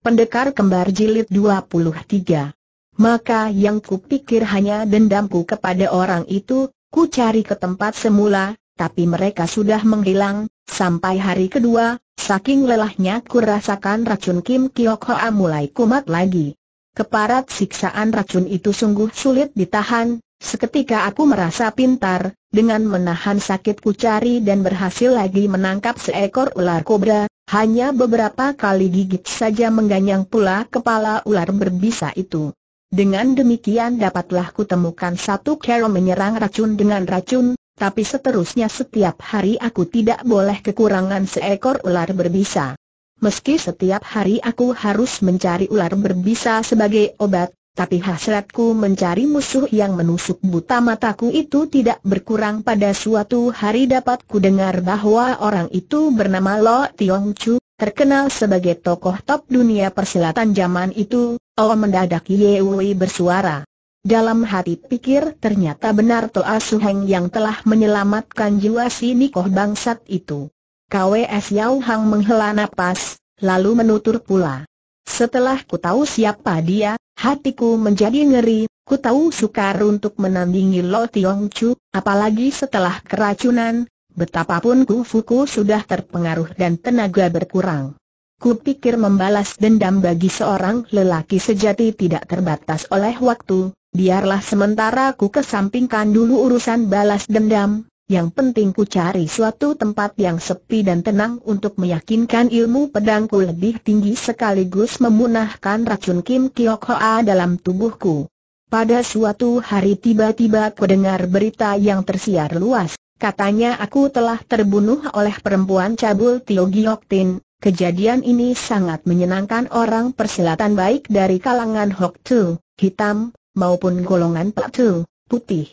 Pendekar Kembar Jilid 23. Maka yang kupikir hanya dendamku kepada orang itu, ku cari ke tempat semula, tapi mereka sudah menghilang, sampai hari kedua, saking lelahnya ku rasakan racun Kim Kiok Hoa mulai kumat lagi. Keparat siksaan racun itu sungguh sulit ditahan, Seketika aku merasa pintar, dengan menahan sakit cari dan berhasil lagi menangkap seekor ular kobra, hanya beberapa kali gigit saja mengganyang pula kepala ular berbisa itu. Dengan demikian dapatlah kutemukan satu cara menyerang racun dengan racun, tapi seterusnya setiap hari aku tidak boleh kekurangan seekor ular berbisa. Meski setiap hari aku harus mencari ular berbisa sebagai obat, tapi hasratku mencari musuh yang menusuk buta mataku itu tidak berkurang pada suatu hari dapat ku dengar bahwa orang itu bernama Lo Tiong Chu, terkenal sebagai tokoh top dunia persilatan zaman itu, Oh mendadak Ye Wei bersuara. Dalam hati pikir ternyata benar Toa Heng yang telah menyelamatkan jiwa si Nikoh bangsat itu. KWS Yau Hang menghela napas, lalu menutur pula. Setelah ku tahu siapa dia, hatiku menjadi ngeri, ku tahu sukar untuk menandingi Lo Tiong Chu, apalagi setelah keracunan, betapapun kungfuku sudah terpengaruh dan tenaga berkurang. Ku pikir membalas dendam bagi seorang lelaki sejati tidak terbatas oleh waktu, biarlah sementara ku kesampingkan dulu urusan balas dendam, yang penting ku cari suatu tempat yang sepi dan tenang untuk meyakinkan ilmu pedangku lebih tinggi sekaligus memunahkan racun Kim Kiok Hoa dalam tubuhku. Pada suatu hari tiba-tiba ku dengar berita yang tersiar luas, katanya aku telah terbunuh oleh perempuan cabul Tio Giok Tin. Kejadian ini sangat menyenangkan orang persilatan baik dari kalangan Hok Tu, hitam, maupun golongan Pak Tu, putih.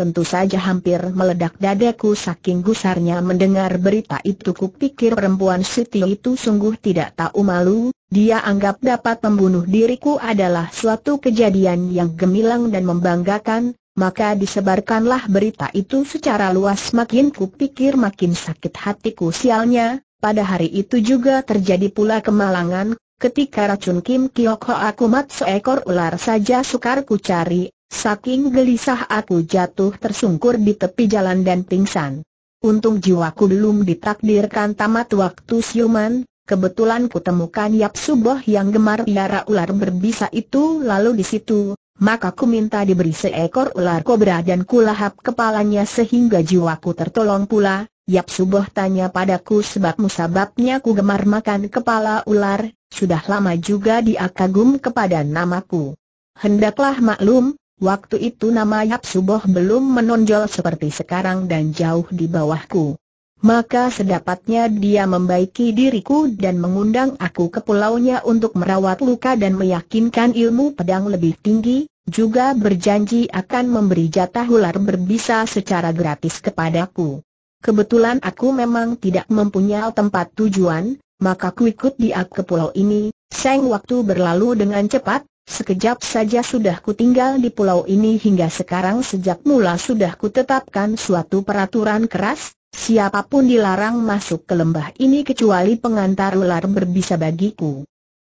Tentu saja hampir meledak dadaku saking gusarnya mendengar berita itu kupikir perempuan Siti itu sungguh tidak tahu malu, dia anggap dapat membunuh diriku adalah suatu kejadian yang gemilang dan membanggakan, maka disebarkanlah berita itu secara luas makin kupikir makin sakit hatiku sialnya, pada hari itu juga terjadi pula kemalangan, ketika racun Kim Kyoko Ho aku mat seekor ular saja sukar ku cari, Saking gelisah aku jatuh tersungkur di tepi jalan dan pingsan. Untung jiwaku belum ditakdirkan tamat waktu siuman, kebetulan kutemukan Yap Suboh yang gemar liara ular berbisa itu lalu di situ, maka ku minta diberi seekor ular kobra dan kulahap kepalanya sehingga jiwaku tertolong pula. Yap Suboh tanya padaku sebab musababnya ku gemar makan kepala ular, sudah lama juga dia kagum kepada namaku. Hendaklah maklum, Waktu itu nama Yap Suboh belum menonjol seperti sekarang dan jauh di bawahku. Maka sedapatnya dia membaiki diriku dan mengundang aku ke pulaunya untuk merawat luka dan meyakinkan ilmu pedang lebih tinggi, juga berjanji akan memberi jatah ular berbisa secara gratis kepadaku. Kebetulan aku memang tidak mempunyai tempat tujuan, maka ku ikut dia ke pulau ini, Seng waktu berlalu dengan cepat, Sekejap saja sudah ku tinggal di pulau ini hingga sekarang sejak mula sudah ku tetapkan suatu peraturan keras, siapapun dilarang masuk ke lembah ini kecuali pengantar ular berbisa bagiku.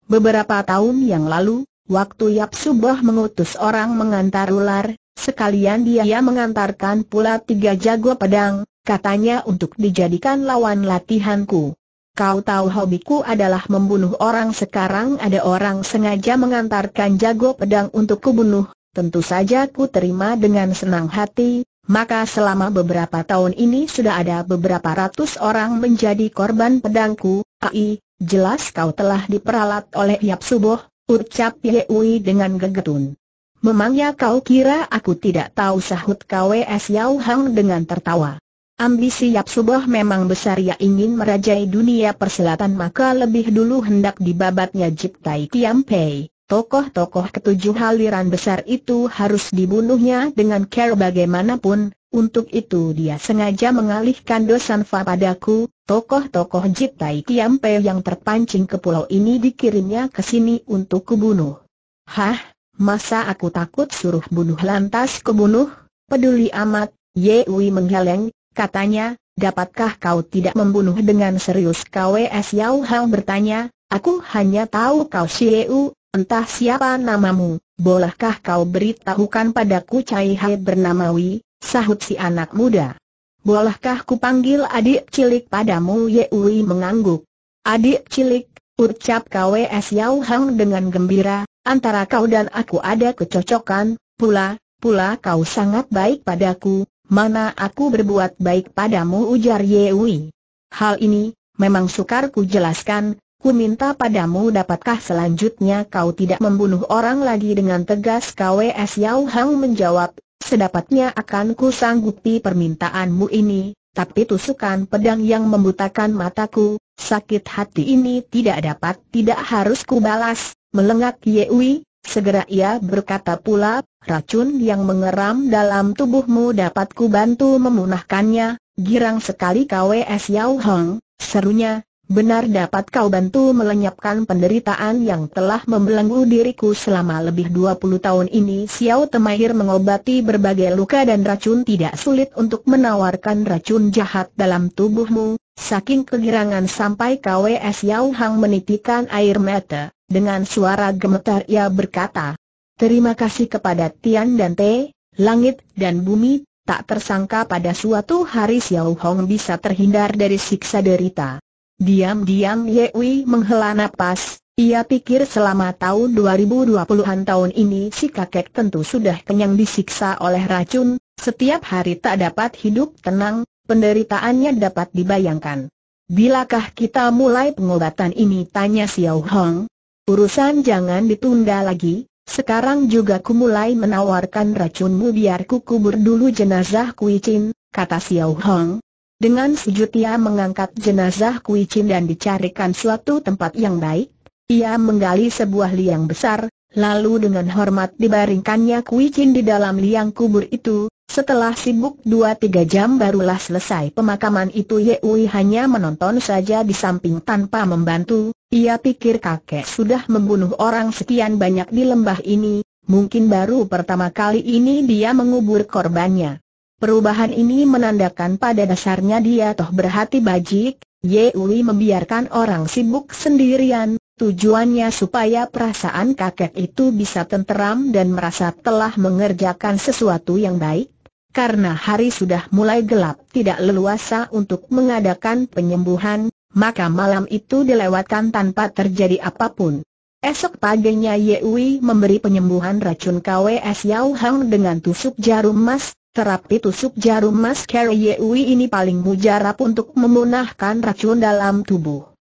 Beberapa tahun yang lalu, waktu Yap Subah mengutus orang mengantar ular, sekalian dia mengantarkan pula tiga jago pedang, katanya untuk dijadikan lawan latihanku. Kau tahu hobiku adalah membunuh orang sekarang ada orang sengaja mengantarkan jago pedang untuk kubunuh, tentu saja ku terima dengan senang hati, maka selama beberapa tahun ini sudah ada beberapa ratus orang menjadi korban pedangku, ai, jelas kau telah diperalat oleh Yap Suboh, ucap Yehui dengan gegetun. Memangnya kau kira aku tidak tahu sahut KWS Yau Hang dengan tertawa. Ambisi Yap Suboh memang besar ia ingin merajai dunia perselatan maka lebih dulu hendak dibabatnya Jip Tai Kiam Pei. Tokoh-tokoh ketujuh aliran besar itu harus dibunuhnya dengan care bagaimanapun, untuk itu dia sengaja mengalihkan dosan Fa padaku, tokoh-tokoh Jip Tai Kiam Pei yang terpancing ke pulau ini dikirimnya ke sini untuk kubunuh. Hah, masa aku takut suruh bunuh lantas kubunuh? Peduli amat, Yewi menggeleng, Katanya, dapatkah kau tidak membunuh dengan serius KWS Yau Hang bertanya, aku hanya tahu kau Xieu, entah siapa namamu, bolehkah kau beritahukan padaku Cai Hai bernama Wi, sahut si anak muda. Bolehkah ku panggil adik cilik padamu Ye Wi mengangguk. Adik cilik, ucap KWS Yau Hang dengan gembira, antara kau dan aku ada kecocokan, pula, pula kau sangat baik padaku, mana aku berbuat baik padamu ujar Yewi. Hal ini, memang sukar ku jelaskan, ku minta padamu dapatkah selanjutnya kau tidak membunuh orang lagi dengan tegas KWS Yao Hang menjawab, sedapatnya akan ku sanggupi permintaanmu ini, tapi tusukan pedang yang membutakan mataku, sakit hati ini tidak dapat tidak harus ku balas, melengak Yewi, Segera ia berkata pula, racun yang mengeram dalam tubuhmu dapat ku bantu memunahkannya, girang sekali KWS Yao Hong, serunya, benar dapat kau bantu melenyapkan penderitaan yang telah membelenggu diriku selama lebih 20 tahun ini Xiao Temahir mengobati berbagai luka dan racun tidak sulit untuk menawarkan racun jahat dalam tubuhmu, saking kegirangan sampai KWS Yao Hong menitikan air mata. Dengan suara gemetar ia berkata, Terima kasih kepada Tian dan Te, langit dan bumi, tak tersangka pada suatu hari Xiao Hong bisa terhindar dari siksa derita. Diam-diam Ye Wei menghela nafas. ia pikir selama tahun 2020-an tahun ini si kakek tentu sudah kenyang disiksa oleh racun, setiap hari tak dapat hidup tenang, penderitaannya dapat dibayangkan. Bilakah kita mulai pengobatan ini tanya Xiao Hong? Urusan jangan ditunda lagi, sekarang juga ku mulai menawarkan racunmu biar ku kubur dulu jenazah Kui Chin, kata Xiao Hong. Dengan sujud ia mengangkat jenazah Kui Chin dan dicarikan suatu tempat yang baik. Ia menggali sebuah liang besar, Lalu dengan hormat dibaringkannya Kui Chin di dalam liang kubur itu, setelah sibuk dua 3 jam barulah selesai pemakaman itu Ye Wei hanya menonton saja di samping tanpa membantu, ia pikir kakek sudah membunuh orang sekian banyak di lembah ini, mungkin baru pertama kali ini dia mengubur korbannya. Perubahan ini menandakan pada dasarnya dia toh berhati bajik, Ye Wei membiarkan orang sibuk sendirian, Tujuannya supaya perasaan kakek itu bisa tenteram dan merasa telah mengerjakan sesuatu yang baik, karena hari sudah mulai gelap tidak leluasa untuk mengadakan penyembuhan, maka malam itu dilewatkan tanpa terjadi apapun. Esok paginya Yewi memberi penyembuhan racun KWS Yao Hang dengan tusuk jarum emas, Terapi tusuk jarum emas Ye Yewi ini paling mujarab untuk memunahkan racun dalam tubuh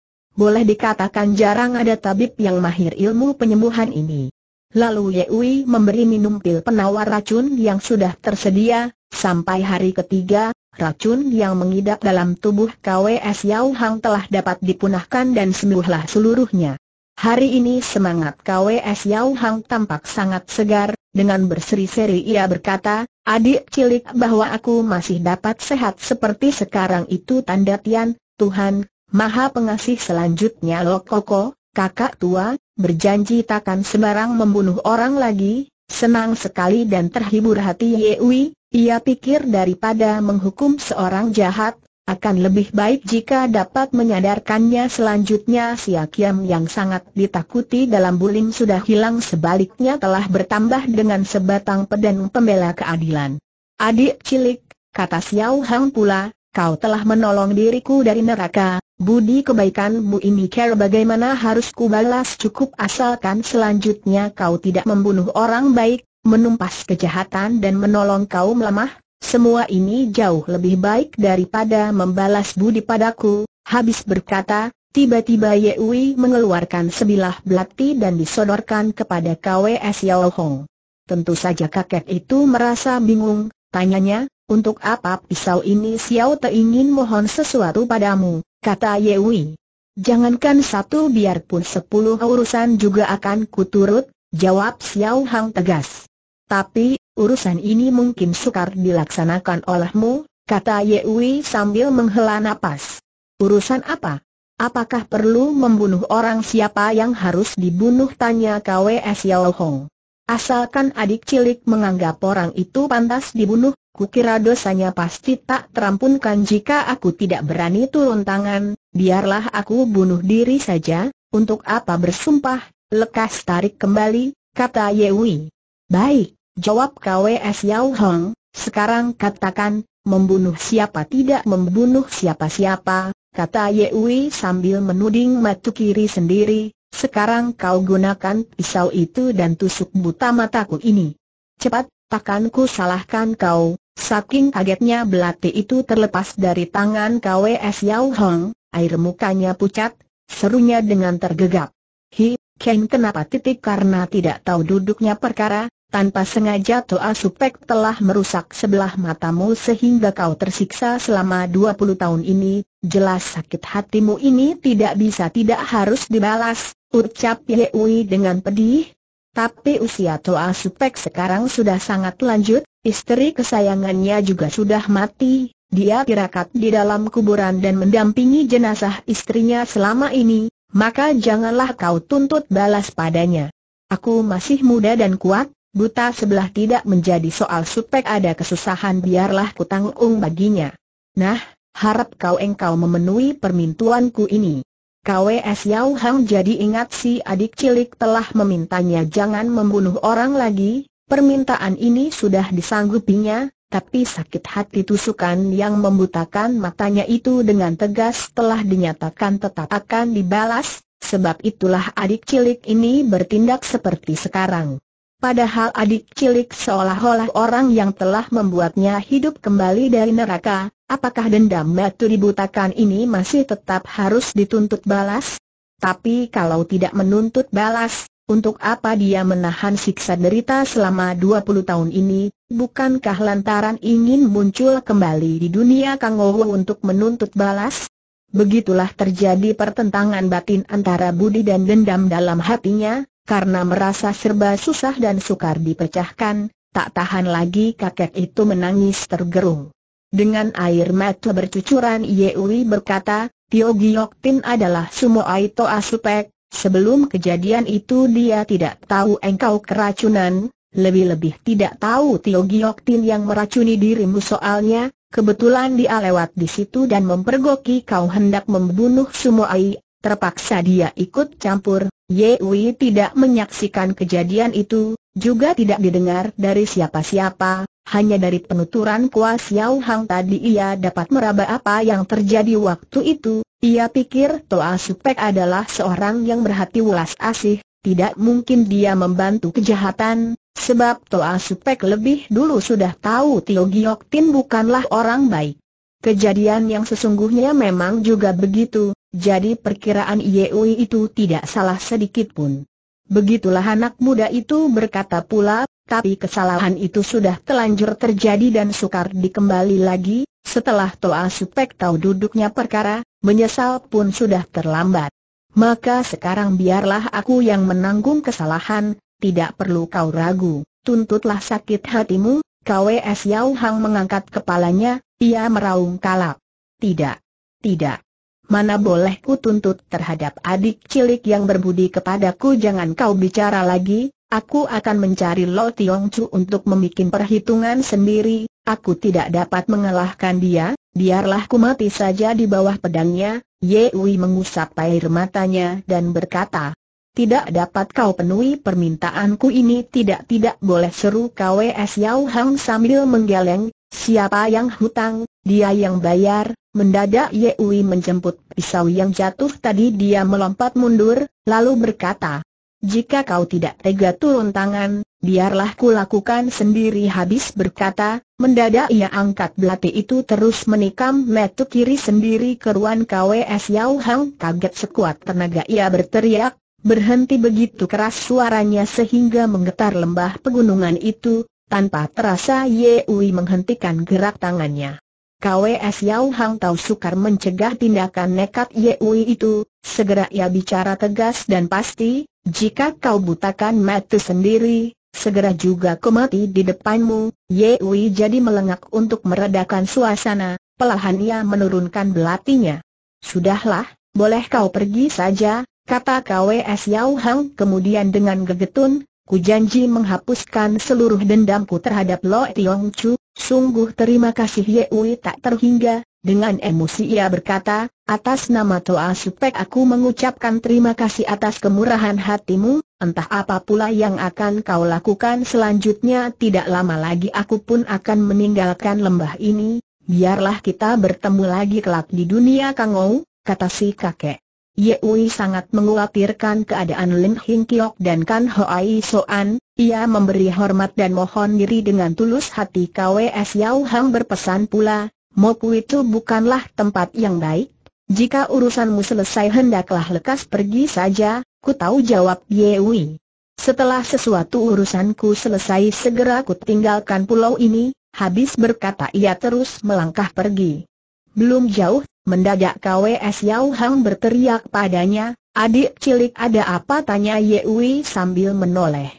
boleh dikatakan jarang ada tabib yang mahir ilmu penyembuhan ini. Lalu Yewi memberi minum pil penawar racun yang sudah tersedia, sampai hari ketiga, racun yang mengidap dalam tubuh KWS Yao Hang telah dapat dipunahkan dan sembuhlah seluruhnya. Hari ini semangat KWS Yao Hang tampak sangat segar, dengan berseri-seri ia berkata, adik cilik bahwa aku masih dapat sehat seperti sekarang itu tanda Tian, Tuhan, Maha pengasih selanjutnya Lokoko, kakak tua, berjanji takkan sembarang membunuh orang lagi, senang sekali dan terhibur hati Yewi, ia pikir daripada menghukum seorang jahat, akan lebih baik jika dapat menyadarkannya selanjutnya si Akiam yang sangat ditakuti dalam bulim sudah hilang sebaliknya telah bertambah dengan sebatang pedang pembela keadilan. Adik cilik, kata Xiao Hang pula, kau telah menolong diriku dari neraka, Budi kebaikanmu ini care bagaimana harus kubalas cukup asalkan selanjutnya kau tidak membunuh orang baik, menumpas kejahatan dan menolong kaum lemah, semua ini jauh lebih baik daripada membalas budi padaku, habis berkata, tiba-tiba Yewi mengeluarkan sebilah belati dan disodorkan kepada KWS Yao Hong. Tentu saja kakek itu merasa bingung, tanyanya, untuk apa pisau ini Xiao Te ingin mohon sesuatu padamu? kata Yewi. Jangankan satu biarpun sepuluh urusan juga akan kuturut, jawab Xiao Hang tegas. Tapi, urusan ini mungkin sukar dilaksanakan olehmu, kata Yewi sambil menghela nafas. Urusan apa? Apakah perlu membunuh orang siapa yang harus dibunuh tanya KWS Yao Hong. Asalkan adik cilik menganggap orang itu pantas dibunuh, Kukira dosanya pasti tak terampunkan jika aku tidak berani turun tangan, biarlah aku bunuh diri saja, untuk apa bersumpah, lekas tarik kembali, kata Yewi. Baik, jawab KWS Yao Hong, sekarang katakan, membunuh siapa tidak membunuh siapa-siapa, kata Yewi sambil menuding matu kiri sendiri, sekarang kau gunakan pisau itu dan tusuk buta mataku ini. Cepat, takkan ku salahkan kau, Saking kagetnya belati itu terlepas dari tangan KWS Yao Hong, air mukanya pucat, serunya dengan tergegap. Hi, Ken kenapa titik karena tidak tahu duduknya perkara, tanpa sengaja Toa Supek telah merusak sebelah matamu sehingga kau tersiksa selama 20 tahun ini, jelas sakit hatimu ini tidak bisa tidak harus dibalas, ucap Yehui dengan pedih, tapi usia Toa Supek sekarang sudah sangat lanjut, istri kesayangannya juga sudah mati, dia tirakat di dalam kuburan dan mendampingi jenazah istrinya selama ini, maka janganlah kau tuntut balas padanya. Aku masih muda dan kuat, buta sebelah tidak menjadi soal Supek ada kesusahan biarlah kutanggung baginya. Nah, harap kau engkau memenuhi permintuanku ini. KWS Yau Hang jadi ingat si adik cilik telah memintanya jangan membunuh orang lagi, permintaan ini sudah disanggupinya, tapi sakit hati tusukan yang membutakan matanya itu dengan tegas telah dinyatakan tetap akan dibalas, sebab itulah adik cilik ini bertindak seperti sekarang. Padahal adik cilik seolah-olah orang yang telah membuatnya hidup kembali dari neraka, apakah dendam batu dibutakan ini masih tetap harus dituntut balas? Tapi kalau tidak menuntut balas, untuk apa dia menahan siksa derita selama 20 tahun ini, bukankah lantaran ingin muncul kembali di dunia Kang untuk menuntut balas? Begitulah terjadi pertentangan batin antara budi dan dendam dalam hatinya, karena merasa serba susah dan sukar dipecahkan, tak tahan lagi kakek itu menangis tergerung. Dengan air mata bercucuran Yewi berkata, Tio Tin adalah Sumo Aito Asupek, sebelum kejadian itu dia tidak tahu engkau keracunan, lebih-lebih tidak tahu Tio Tin yang meracuni dirimu soalnya, kebetulan dia lewat di situ dan mempergoki kau hendak membunuh Sumo Ai, Terpaksa dia ikut campur, Ye Wei tidak menyaksikan kejadian itu, juga tidak didengar dari siapa-siapa, hanya dari penuturan Kua Xiao Hang tadi ia dapat meraba apa yang terjadi waktu itu, ia pikir Toa Supek adalah seorang yang berhati welas asih, tidak mungkin dia membantu kejahatan, sebab Toa Supek lebih dulu sudah tahu Tio Giok Tin bukanlah orang baik. Kejadian yang sesungguhnya memang juga begitu, jadi perkiraan Yeui itu tidak salah sedikit pun. Begitulah anak muda itu berkata pula, tapi kesalahan itu sudah telanjur terjadi dan sukar dikembali lagi, setelah Toa Supek tahu duduknya perkara, menyesal pun sudah terlambat. Maka sekarang biarlah aku yang menanggung kesalahan, tidak perlu kau ragu, tuntutlah sakit hatimu, KWS Yau Hang mengangkat kepalanya, ia meraung kalap. Tidak, tidak, mana boleh ku tuntut terhadap adik cilik yang berbudi kepadaku jangan kau bicara lagi, aku akan mencari Lo Tiong Chu untuk membuat perhitungan sendiri, aku tidak dapat mengalahkan dia, biarlah ku mati saja di bawah pedangnya, Ye Wei mengusap air matanya dan berkata, tidak dapat kau penuhi permintaanku ini tidak-tidak boleh seru KWS Yao Hang sambil menggeleng, siapa yang hutang, dia yang bayar, mendadak Yewi menjemput pisau yang jatuh tadi dia melompat mundur, lalu berkata, Jika kau tidak tega turun tangan, biarlah ku lakukan sendiri habis berkata, mendadak ia angkat belati itu terus menikam metu kiri sendiri keruan KWS Yao Hang kaget sekuat tenaga ia berteriak, berhenti begitu keras suaranya sehingga menggetar lembah pegunungan itu, tanpa terasa Yewi menghentikan gerak tangannya. KWS Yao Hang Tau sukar mencegah tindakan nekat Ye Wei itu, segera ia bicara tegas dan pasti, jika kau butakan mata sendiri, segera juga kau mati di depanmu, Ye Wei jadi melengak untuk meredakan suasana, pelahan ia menurunkan belatinya. Sudahlah, boleh kau pergi saja, kata KWS Yao Hang kemudian dengan gegetun, ku janji menghapuskan seluruh dendamku terhadap Lo Tiong Chu, Sungguh terima kasih Ye Wei tak terhingga, dengan emosi ia berkata, atas nama Toa Supek aku mengucapkan terima kasih atas kemurahan hatimu, entah apa pula yang akan kau lakukan selanjutnya tidak lama lagi aku pun akan meninggalkan lembah ini, biarlah kita bertemu lagi kelak di dunia Kangou, kata si kakek. Ye Wei sangat mengkhawatirkan keadaan Lin Hing Kiok dan Kan Ho Ai Soan, ia memberi hormat dan mohon diri dengan tulus hati KWS Yao Hang berpesan pula, Moku itu bukanlah tempat yang baik, jika urusanmu selesai hendaklah lekas pergi saja, ku tahu jawab Wei. Setelah sesuatu urusanku selesai segera ku tinggalkan pulau ini, habis berkata ia terus melangkah pergi. Belum jauh Mendadak KWS Yau Hang berteriak padanya, adik cilik ada apa tanya Yewi sambil menoleh.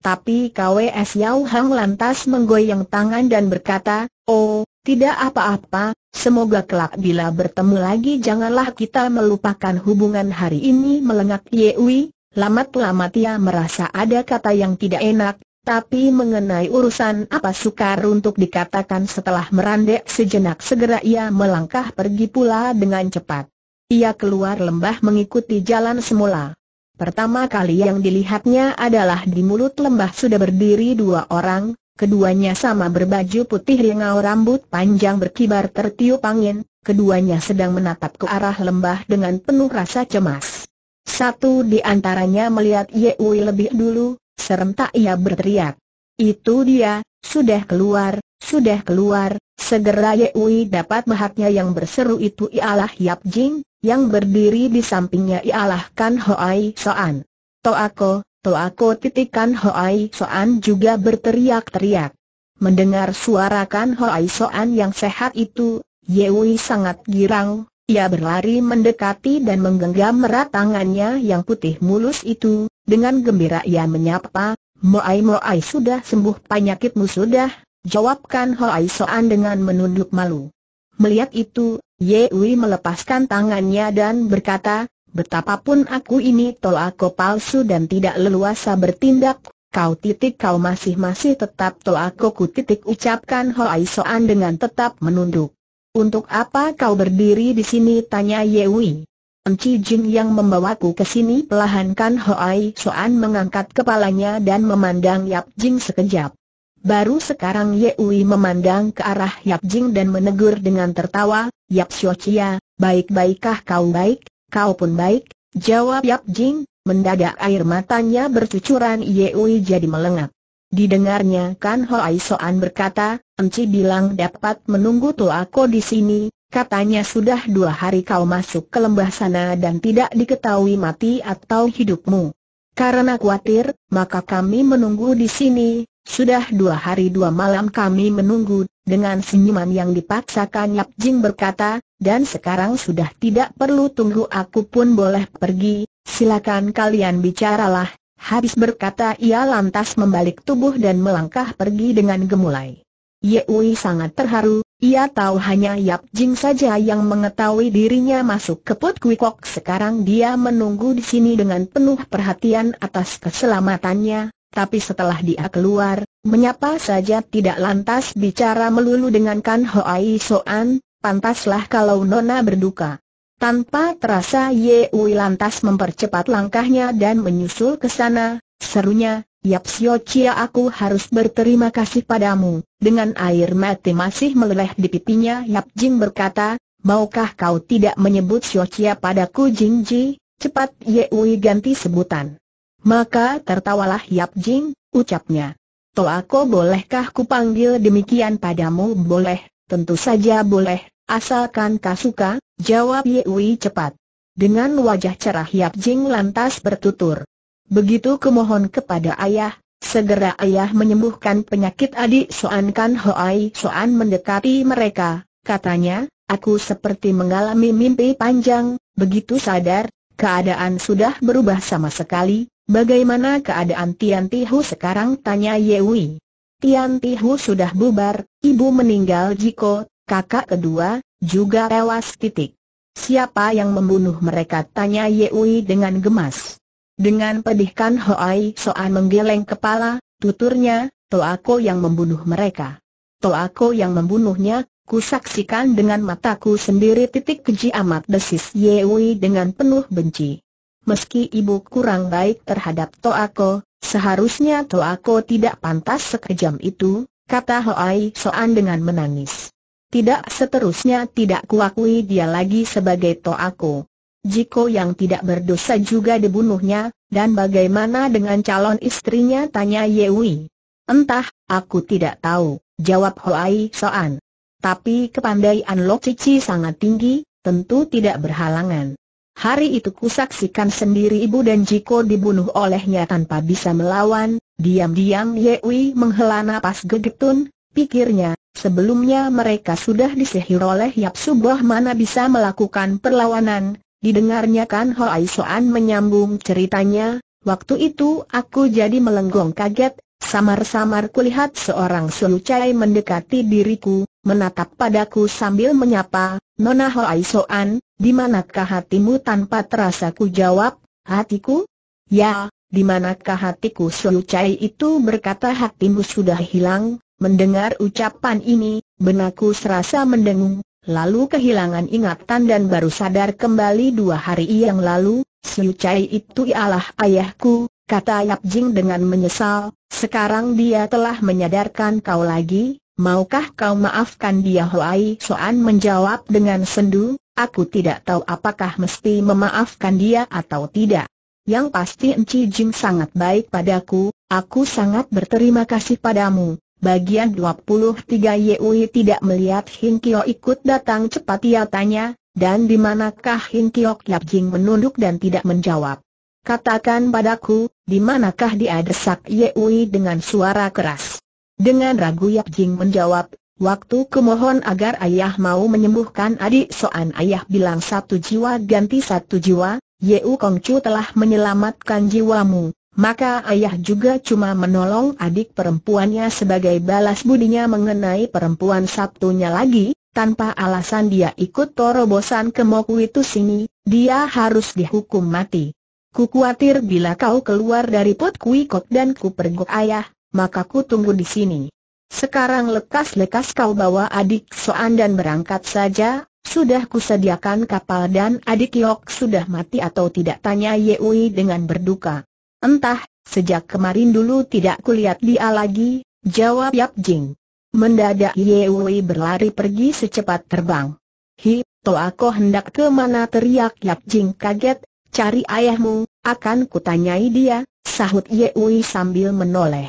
Tapi KWS Yau Hang lantas menggoyang tangan dan berkata, oh, tidak apa-apa, semoga kelak bila bertemu lagi janganlah kita melupakan hubungan hari ini melengak Yewi. Lamat-lamat ia merasa ada kata yang tidak enak, tapi mengenai urusan apa sukar untuk dikatakan setelah merandek sejenak segera ia melangkah pergi pula dengan cepat. Ia keluar lembah mengikuti jalan semula. Pertama kali yang dilihatnya adalah di mulut lembah sudah berdiri dua orang, keduanya sama berbaju putih ringau rambut panjang berkibar tertiup angin, keduanya sedang menatap ke arah lembah dengan penuh rasa cemas. Satu di antaranya melihat Yewi lebih dulu, Serentak ia berteriak. Itu dia, sudah keluar, sudah keluar, segera Ye Wei dapat melihatnya yang berseru itu ialah Yap Jing, yang berdiri di sampingnya ialah Kan Hoai Soan. Toako, Toako titikan Hoai Soan juga berteriak-teriak. Mendengar suara Kan Hoai Soan yang sehat itu, Ye Wei sangat girang, ia berlari mendekati dan menggenggam merat tangannya yang putih mulus itu, dengan gembira ia menyapa, Moai Moai sudah sembuh penyakitmu sudah, jawabkan Hoai Soan dengan menunduk malu. Melihat itu, Ye Wei melepaskan tangannya dan berkata, Betapapun aku ini aku palsu dan tidak leluasa bertindak, kau titik kau masih-masih tetap aku ku titik ucapkan Hoai Soan dengan tetap menunduk. Untuk apa kau berdiri di sini? tanya Ye Wei. Enci Jin yang membawaku ke sini pelahankan Hoai Soan mengangkat kepalanya dan memandang Yap Jing sekejap. Baru sekarang Ye Ui memandang ke arah Yap Jing dan menegur dengan tertawa, Yap Xiu Chia, baik-baikkah kau baik, kau pun baik, jawab Yap Jing, mendadak air matanya bercucuran Ye Ui jadi melengap. Didengarnya Kan Hoai Soan berkata, Enci bilang dapat menunggu aku di sini, Katanya sudah dua hari kau masuk ke lembah sana dan tidak diketahui mati atau hidupmu. Karena khawatir, maka kami menunggu di sini, sudah dua hari dua malam kami menunggu, dengan senyuman yang dipaksakan Yap Jing berkata, dan sekarang sudah tidak perlu tunggu aku pun boleh pergi, silakan kalian bicaralah. Habis berkata ia lantas membalik tubuh dan melangkah pergi dengan gemulai. Ye Wei sangat terharu, ia tahu hanya Yap Jing saja yang mengetahui dirinya masuk ke Put Kui Kok sekarang dia menunggu di sini dengan penuh perhatian atas keselamatannya, tapi setelah dia keluar, menyapa saja tidak lantas bicara melulu dengan Kan Hoai Soan, pantaslah kalau Nona berduka. Tanpa terasa Ye Ui lantas mempercepat langkahnya dan menyusul ke sana, serunya, Yap Sio Chia aku harus berterima kasih padamu. Dengan air mati masih meleleh di pipinya Yap Jing berkata, maukah kau tidak menyebut Sio Chia padaku Jing Ji? Cepat Ye Wei ganti sebutan. Maka tertawalah Yap Jing, ucapnya. Toako bolehkah kupanggil demikian padamu? Boleh, tentu saja boleh, asalkan kau suka," jawab Ye Wei cepat. Dengan wajah cerah Yap Jing lantas bertutur. Begitu kemohon kepada ayah, segera ayah menyembuhkan penyakit adik Soan Kan Hoai Soan mendekati mereka, katanya, aku seperti mengalami mimpi panjang, begitu sadar, keadaan sudah berubah sama sekali, bagaimana keadaan Tian Ti Hu sekarang tanya Yewi. Tian Ti Hu sudah bubar, ibu meninggal Jiko, kakak kedua, juga tewas titik. Siapa yang membunuh mereka tanya Yewi dengan gemas. Dengan pedihkan Hoai Soan menggeleng kepala, tuturnya, Toako yang membunuh mereka. Toako yang membunuhnya, ku saksikan dengan mataku sendiri titik keji amat desis Yewi dengan penuh benci. Meski ibu kurang baik terhadap Toako, seharusnya Toako tidak pantas sekejam itu, kata Hoai Soan dengan menangis. Tidak seterusnya tidak kuakui dia lagi sebagai Toako. Jiko yang tidak berdosa juga dibunuhnya, dan bagaimana dengan calon istrinya tanya Yewi. Entah, aku tidak tahu, jawab Hoai Soan. Tapi kepandaian Lok Cici sangat tinggi, tentu tidak berhalangan. Hari itu kusaksikan sendiri ibu dan Jiko dibunuh olehnya tanpa bisa melawan, diam-diam Yewi menghela napas gegetun, pikirnya, sebelumnya mereka sudah disihir oleh Yap Subah mana bisa melakukan perlawanan, Didengarnya Kan Ho Aisoan menyambung ceritanya, waktu itu aku jadi melenggong kaget, samar-samar kulihat seorang Chai mendekati diriku, menatap padaku sambil menyapa, Nona Ho Aisoan, di manakah hatimu tanpa terasa ku jawab, hatiku? Ya, di manakah hatiku Chai itu berkata hatimu sudah hilang, mendengar ucapan ini, benakku serasa mendengung, lalu kehilangan ingatan dan baru sadar kembali dua hari yang lalu, Siu Chai itu ialah ayahku, kata Yap Jing dengan menyesal, sekarang dia telah menyadarkan kau lagi, maukah kau maafkan dia Huai Soan menjawab dengan sendu, aku tidak tahu apakah mesti memaafkan dia atau tidak. Yang pasti Enci Jing sangat baik padaku, aku sangat berterima kasih padamu, Bagian 23 Yui tidak melihat Hin Kio ikut datang cepat ia tanya, dan di manakah Hin Kio Yap Jing menunduk dan tidak menjawab. Katakan padaku, di manakah dia desak Yui dengan suara keras. Dengan ragu Yap Jing menjawab, waktu kemohon agar ayah mau menyembuhkan adik soan ayah bilang satu jiwa ganti satu jiwa, Yeu Kongcu telah menyelamatkan jiwamu, maka ayah juga cuma menolong adik perempuannya sebagai balas budinya mengenai perempuan Sabtunya lagi, tanpa alasan dia ikut torobosan ke Moku itu sini, dia harus dihukum mati. Ku khawatir bila kau keluar dari Put kok dan ku pergok ayah, maka ku tunggu di sini. Sekarang lekas-lekas kau bawa adik Soan dan berangkat saja, sudah kusediakan kapal dan adik Yok sudah mati atau tidak tanya Yeui dengan berduka. Entah, sejak kemarin dulu tidak kulihat dia lagi, jawab Yap Jing. Mendadak Ye Wei berlari pergi secepat terbang. Hi, toa aku hendak ke mana teriak Yap Jing kaget, cari ayahmu, akan kutanyai dia, sahut Ye Wei sambil menoleh.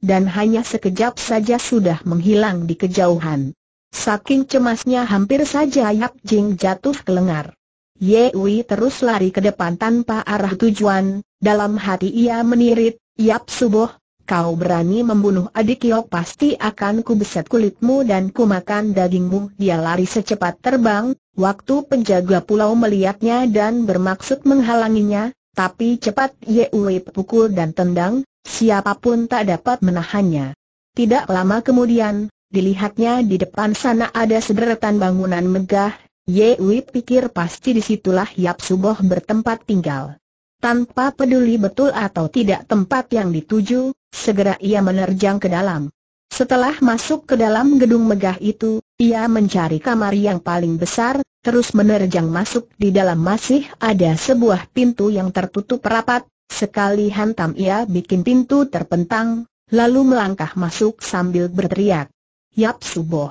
Dan hanya sekejap saja sudah menghilang di kejauhan. Saking cemasnya hampir saja Yap Jing jatuh ke lengar. Wei terus lari ke depan tanpa arah tujuan, dalam hati ia menirit, Yap Suboh, kau berani membunuh adik Yok pasti akan ku beset kulitmu dan ku makan dagingmu. Dia lari secepat terbang, waktu penjaga pulau melihatnya dan bermaksud menghalanginya, tapi cepat Wei pukul dan tendang, siapapun tak dapat menahannya. Tidak lama kemudian, dilihatnya di depan sana ada sederetan bangunan megah, Ye Yewi pikir pasti disitulah Yap Suboh bertempat tinggal. Tanpa peduli betul atau tidak tempat yang dituju, segera ia menerjang ke dalam. Setelah masuk ke dalam gedung megah itu, ia mencari kamar yang paling besar, terus menerjang masuk di dalam masih ada sebuah pintu yang tertutup rapat, sekali hantam ia bikin pintu terpentang, lalu melangkah masuk sambil berteriak. Yap Suboh!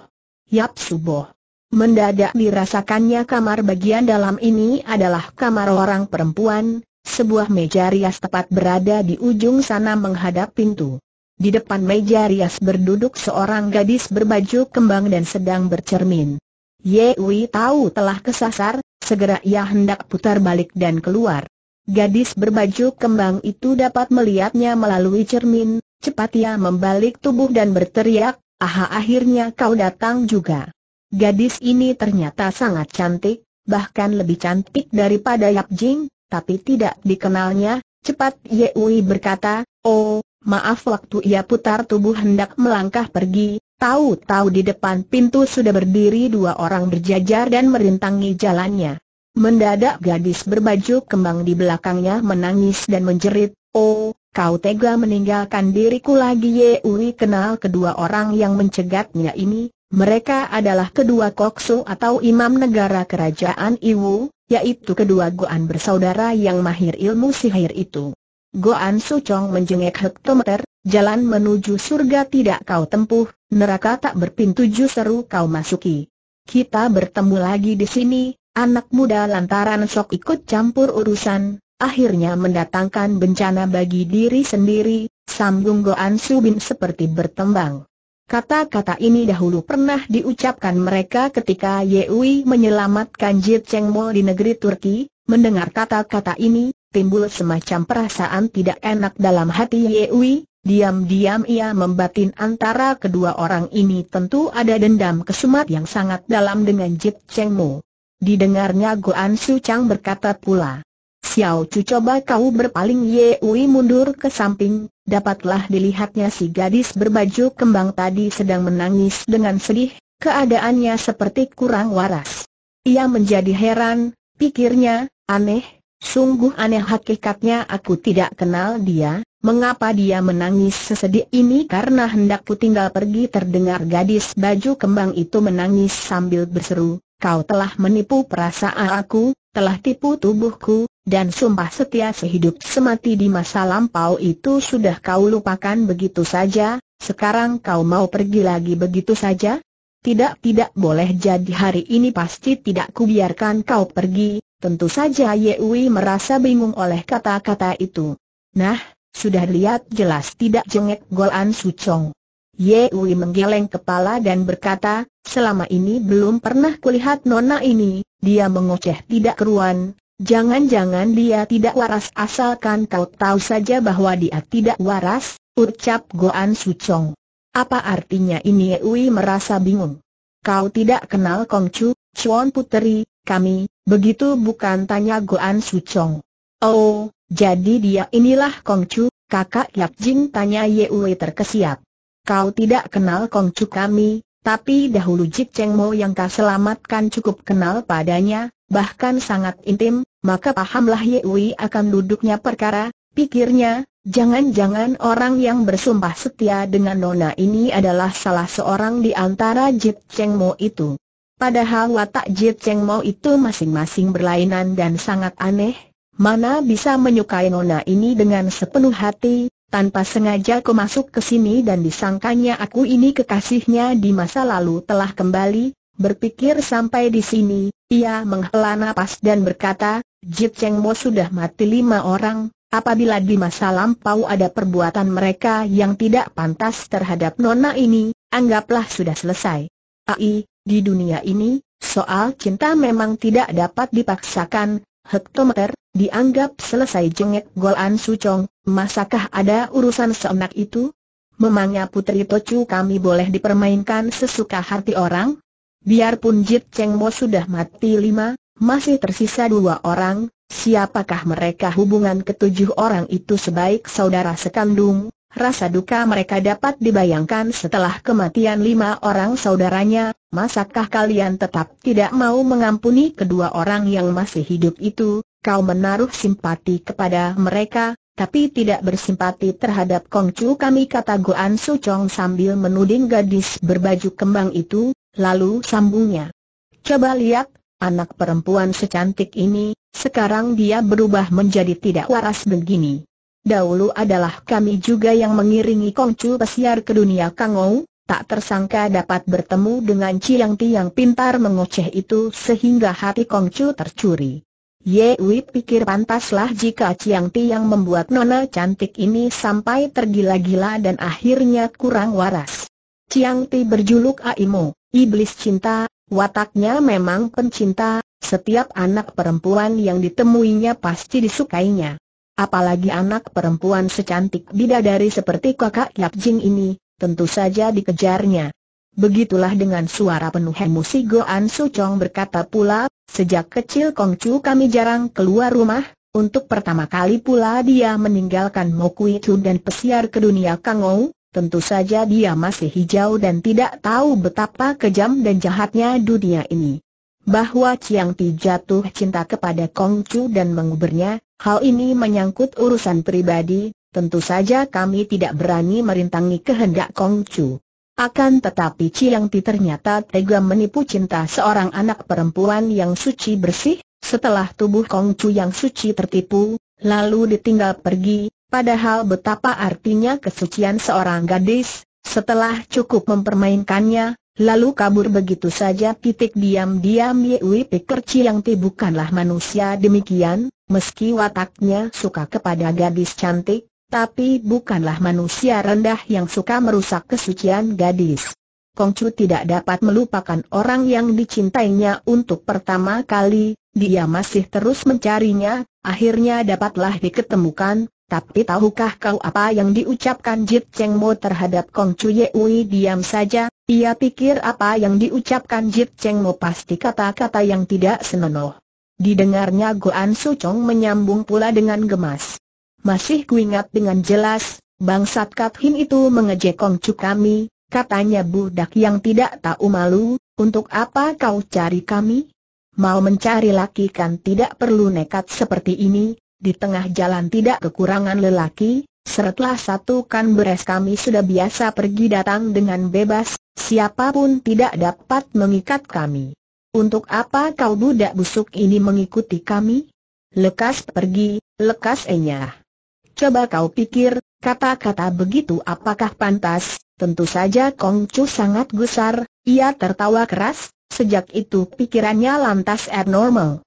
Yap Suboh! Mendadak dirasakannya kamar bagian dalam ini adalah kamar orang perempuan, sebuah meja rias tepat berada di ujung sana menghadap pintu. Di depan meja rias berduduk seorang gadis berbaju kembang dan sedang bercermin. Ye Wei tahu telah kesasar, segera ia hendak putar balik dan keluar. Gadis berbaju kembang itu dapat melihatnya melalui cermin, cepat ia membalik tubuh dan berteriak, Aha akhirnya kau datang juga. Gadis ini ternyata sangat cantik, bahkan lebih cantik daripada Yap Jing, tapi tidak dikenalnya. Cepat Ye Ui berkata, Oh, maaf waktu ia putar tubuh hendak melangkah pergi, tahu-tahu di depan pintu sudah berdiri dua orang berjajar dan merintangi jalannya. Mendadak gadis berbaju kembang di belakangnya menangis dan menjerit, Oh, kau tega meninggalkan diriku lagi Ye Ui kenal kedua orang yang mencegatnya ini, mereka adalah kedua koksu atau imam negara kerajaan Iwu, yaitu kedua Goan bersaudara yang mahir ilmu sihir itu. Goan Sucong menjengek hektometer, jalan menuju surga tidak kau tempuh, neraka tak berpintu justru kau masuki. Kita bertemu lagi di sini, anak muda lantaran sok ikut campur urusan, akhirnya mendatangkan bencana bagi diri sendiri, sambung Goan Subin seperti bertembang. Kata-kata ini dahulu pernah diucapkan mereka ketika Yewi menyelamatkan Jit Cheng Mo di negeri Turki, mendengar kata-kata ini, timbul semacam perasaan tidak enak dalam hati Yewi, diam-diam ia membatin antara kedua orang ini tentu ada dendam kesumat yang sangat dalam dengan Jit Cheng Mo. Didengarnya Goan Su Chang berkata pula, Xiao Chu coba kau berpaling Ye Ui mundur ke samping, dapatlah dilihatnya si gadis berbaju kembang tadi sedang menangis dengan sedih, keadaannya seperti kurang waras. Ia menjadi heran, pikirnya, aneh, sungguh aneh hakikatnya aku tidak kenal dia, mengapa dia menangis sesedih ini karena hendak ku tinggal pergi terdengar gadis baju kembang itu menangis sambil berseru, kau telah menipu perasaan aku, telah tipu tubuhku, dan sumpah setia sehidup semati di masa lampau itu sudah kau lupakan begitu saja, sekarang kau mau pergi lagi begitu saja? Tidak tidak boleh jadi hari ini pasti tidak kubiarkan kau pergi, tentu saja Yewi merasa bingung oleh kata-kata itu. Nah, sudah lihat jelas tidak jengek Golan Sucong. Yewi menggeleng kepala dan berkata, selama ini belum pernah kulihat nona ini, dia mengoceh tidak keruan, jangan-jangan dia tidak waras asalkan kau tahu saja bahwa dia tidak waras, ucap Goan Sucong. Apa artinya ini Yewi merasa bingung. Kau tidak kenal Kongcu, Chuan Puteri, kami, begitu bukan tanya Goan Sucong. Oh, jadi dia inilah Kongcu, kakak Yap Jing tanya Yewi terkesiap kau tidak kenal Kongcu kami, tapi dahulu Jik Cheng Mo yang kau selamatkan cukup kenal padanya, bahkan sangat intim, maka pahamlah Ye Wei akan duduknya perkara, pikirnya, jangan-jangan orang yang bersumpah setia dengan Nona ini adalah salah seorang di antara Jik Cheng Mo itu. Padahal watak Jik Cheng Mo itu masing-masing berlainan dan sangat aneh, mana bisa menyukai Nona ini dengan sepenuh hati, tanpa sengaja aku masuk ke sini dan disangkanya aku ini kekasihnya di masa lalu telah kembali, berpikir sampai di sini, ia menghela nafas dan berkata, Jit Cheng Mo sudah mati lima orang, apabila di masa lampau ada perbuatan mereka yang tidak pantas terhadap nona ini, anggaplah sudah selesai. Ai, di dunia ini, soal cinta memang tidak dapat dipaksakan, hektometer, dianggap selesai jengek Golan Sucong, masakah ada urusan seenak itu? Memangnya Putri Tocu kami boleh dipermainkan sesuka hati orang? Biarpun Jit Cheng Mo sudah mati lima, masih tersisa dua orang, siapakah mereka hubungan ketujuh orang itu sebaik saudara sekandung, Rasa duka mereka dapat dibayangkan setelah kematian lima orang saudaranya, masakah kalian tetap tidak mau mengampuni kedua orang yang masih hidup itu, kau menaruh simpati kepada mereka, tapi tidak bersimpati terhadap Kongcu kami kata Goan Sucong sambil menuding gadis berbaju kembang itu, lalu sambungnya. Coba lihat, anak perempuan secantik ini, sekarang dia berubah menjadi tidak waras begini dahulu adalah kami juga yang mengiringi Kongcu pesiar ke dunia Kangou, tak tersangka dapat bertemu dengan Chiang Ti yang pintar mengoceh itu sehingga hati Kongcu tercuri. Ye Wei pikir pantaslah jika Chiang Ti yang membuat nona cantik ini sampai tergila-gila dan akhirnya kurang waras. Chiang Ti berjuluk Aimo, iblis cinta, wataknya memang pencinta, setiap anak perempuan yang ditemuinya pasti disukainya. Apalagi anak perempuan secantik bidadari seperti kakak Yap Jing ini, tentu saja dikejarnya. Begitulah dengan suara penuh emosi Su Sucong berkata pula, sejak kecil Kongcu kami jarang keluar rumah, untuk pertama kali pula dia meninggalkan Kui Chu dan pesiar ke dunia Kangou, tentu saja dia masih hijau dan tidak tahu betapa kejam dan jahatnya dunia ini bahwa Chiang Ti jatuh cinta kepada Kong Chu dan menguburnya, hal ini menyangkut urusan pribadi, tentu saja kami tidak berani merintangi kehendak Kong Chu. Akan tetapi Chiang Ti ternyata tega menipu cinta seorang anak perempuan yang suci bersih, setelah tubuh Kong Chu yang suci tertipu, lalu ditinggal pergi, padahal betapa artinya kesucian seorang gadis, setelah cukup mempermainkannya, lalu kabur begitu saja titik diam-diam Yewi Pekerci yang bukanlah manusia demikian, meski wataknya suka kepada gadis cantik, tapi bukanlah manusia rendah yang suka merusak kesucian gadis. Kongcu tidak dapat melupakan orang yang dicintainya untuk pertama kali, dia masih terus mencarinya, akhirnya dapatlah diketemukan, tapi tahukah kau apa yang diucapkan Jit Cheng Mo terhadap Kong Chu diam saja, ia pikir apa yang diucapkan Jit Cheng Mo pasti kata-kata yang tidak senonoh. Didengarnya Guan Su Chong menyambung pula dengan gemas. Masih kuingat dengan jelas, bangsat Kat Hin itu mengejek Kong Chu kami, katanya budak yang tidak tahu malu, untuk apa kau cari kami? Mau mencari laki kan tidak perlu nekat seperti ini, di tengah jalan tidak kekurangan lelaki, setelah satu kan beres kami sudah biasa pergi datang dengan bebas, siapapun tidak dapat mengikat kami. Untuk apa kau budak busuk ini mengikuti kami? Lekas pergi, lekas enyah. Coba kau pikir, kata-kata begitu apakah pantas? Tentu saja Kong Chu sangat gusar, ia tertawa keras, sejak itu pikirannya lantas abnormal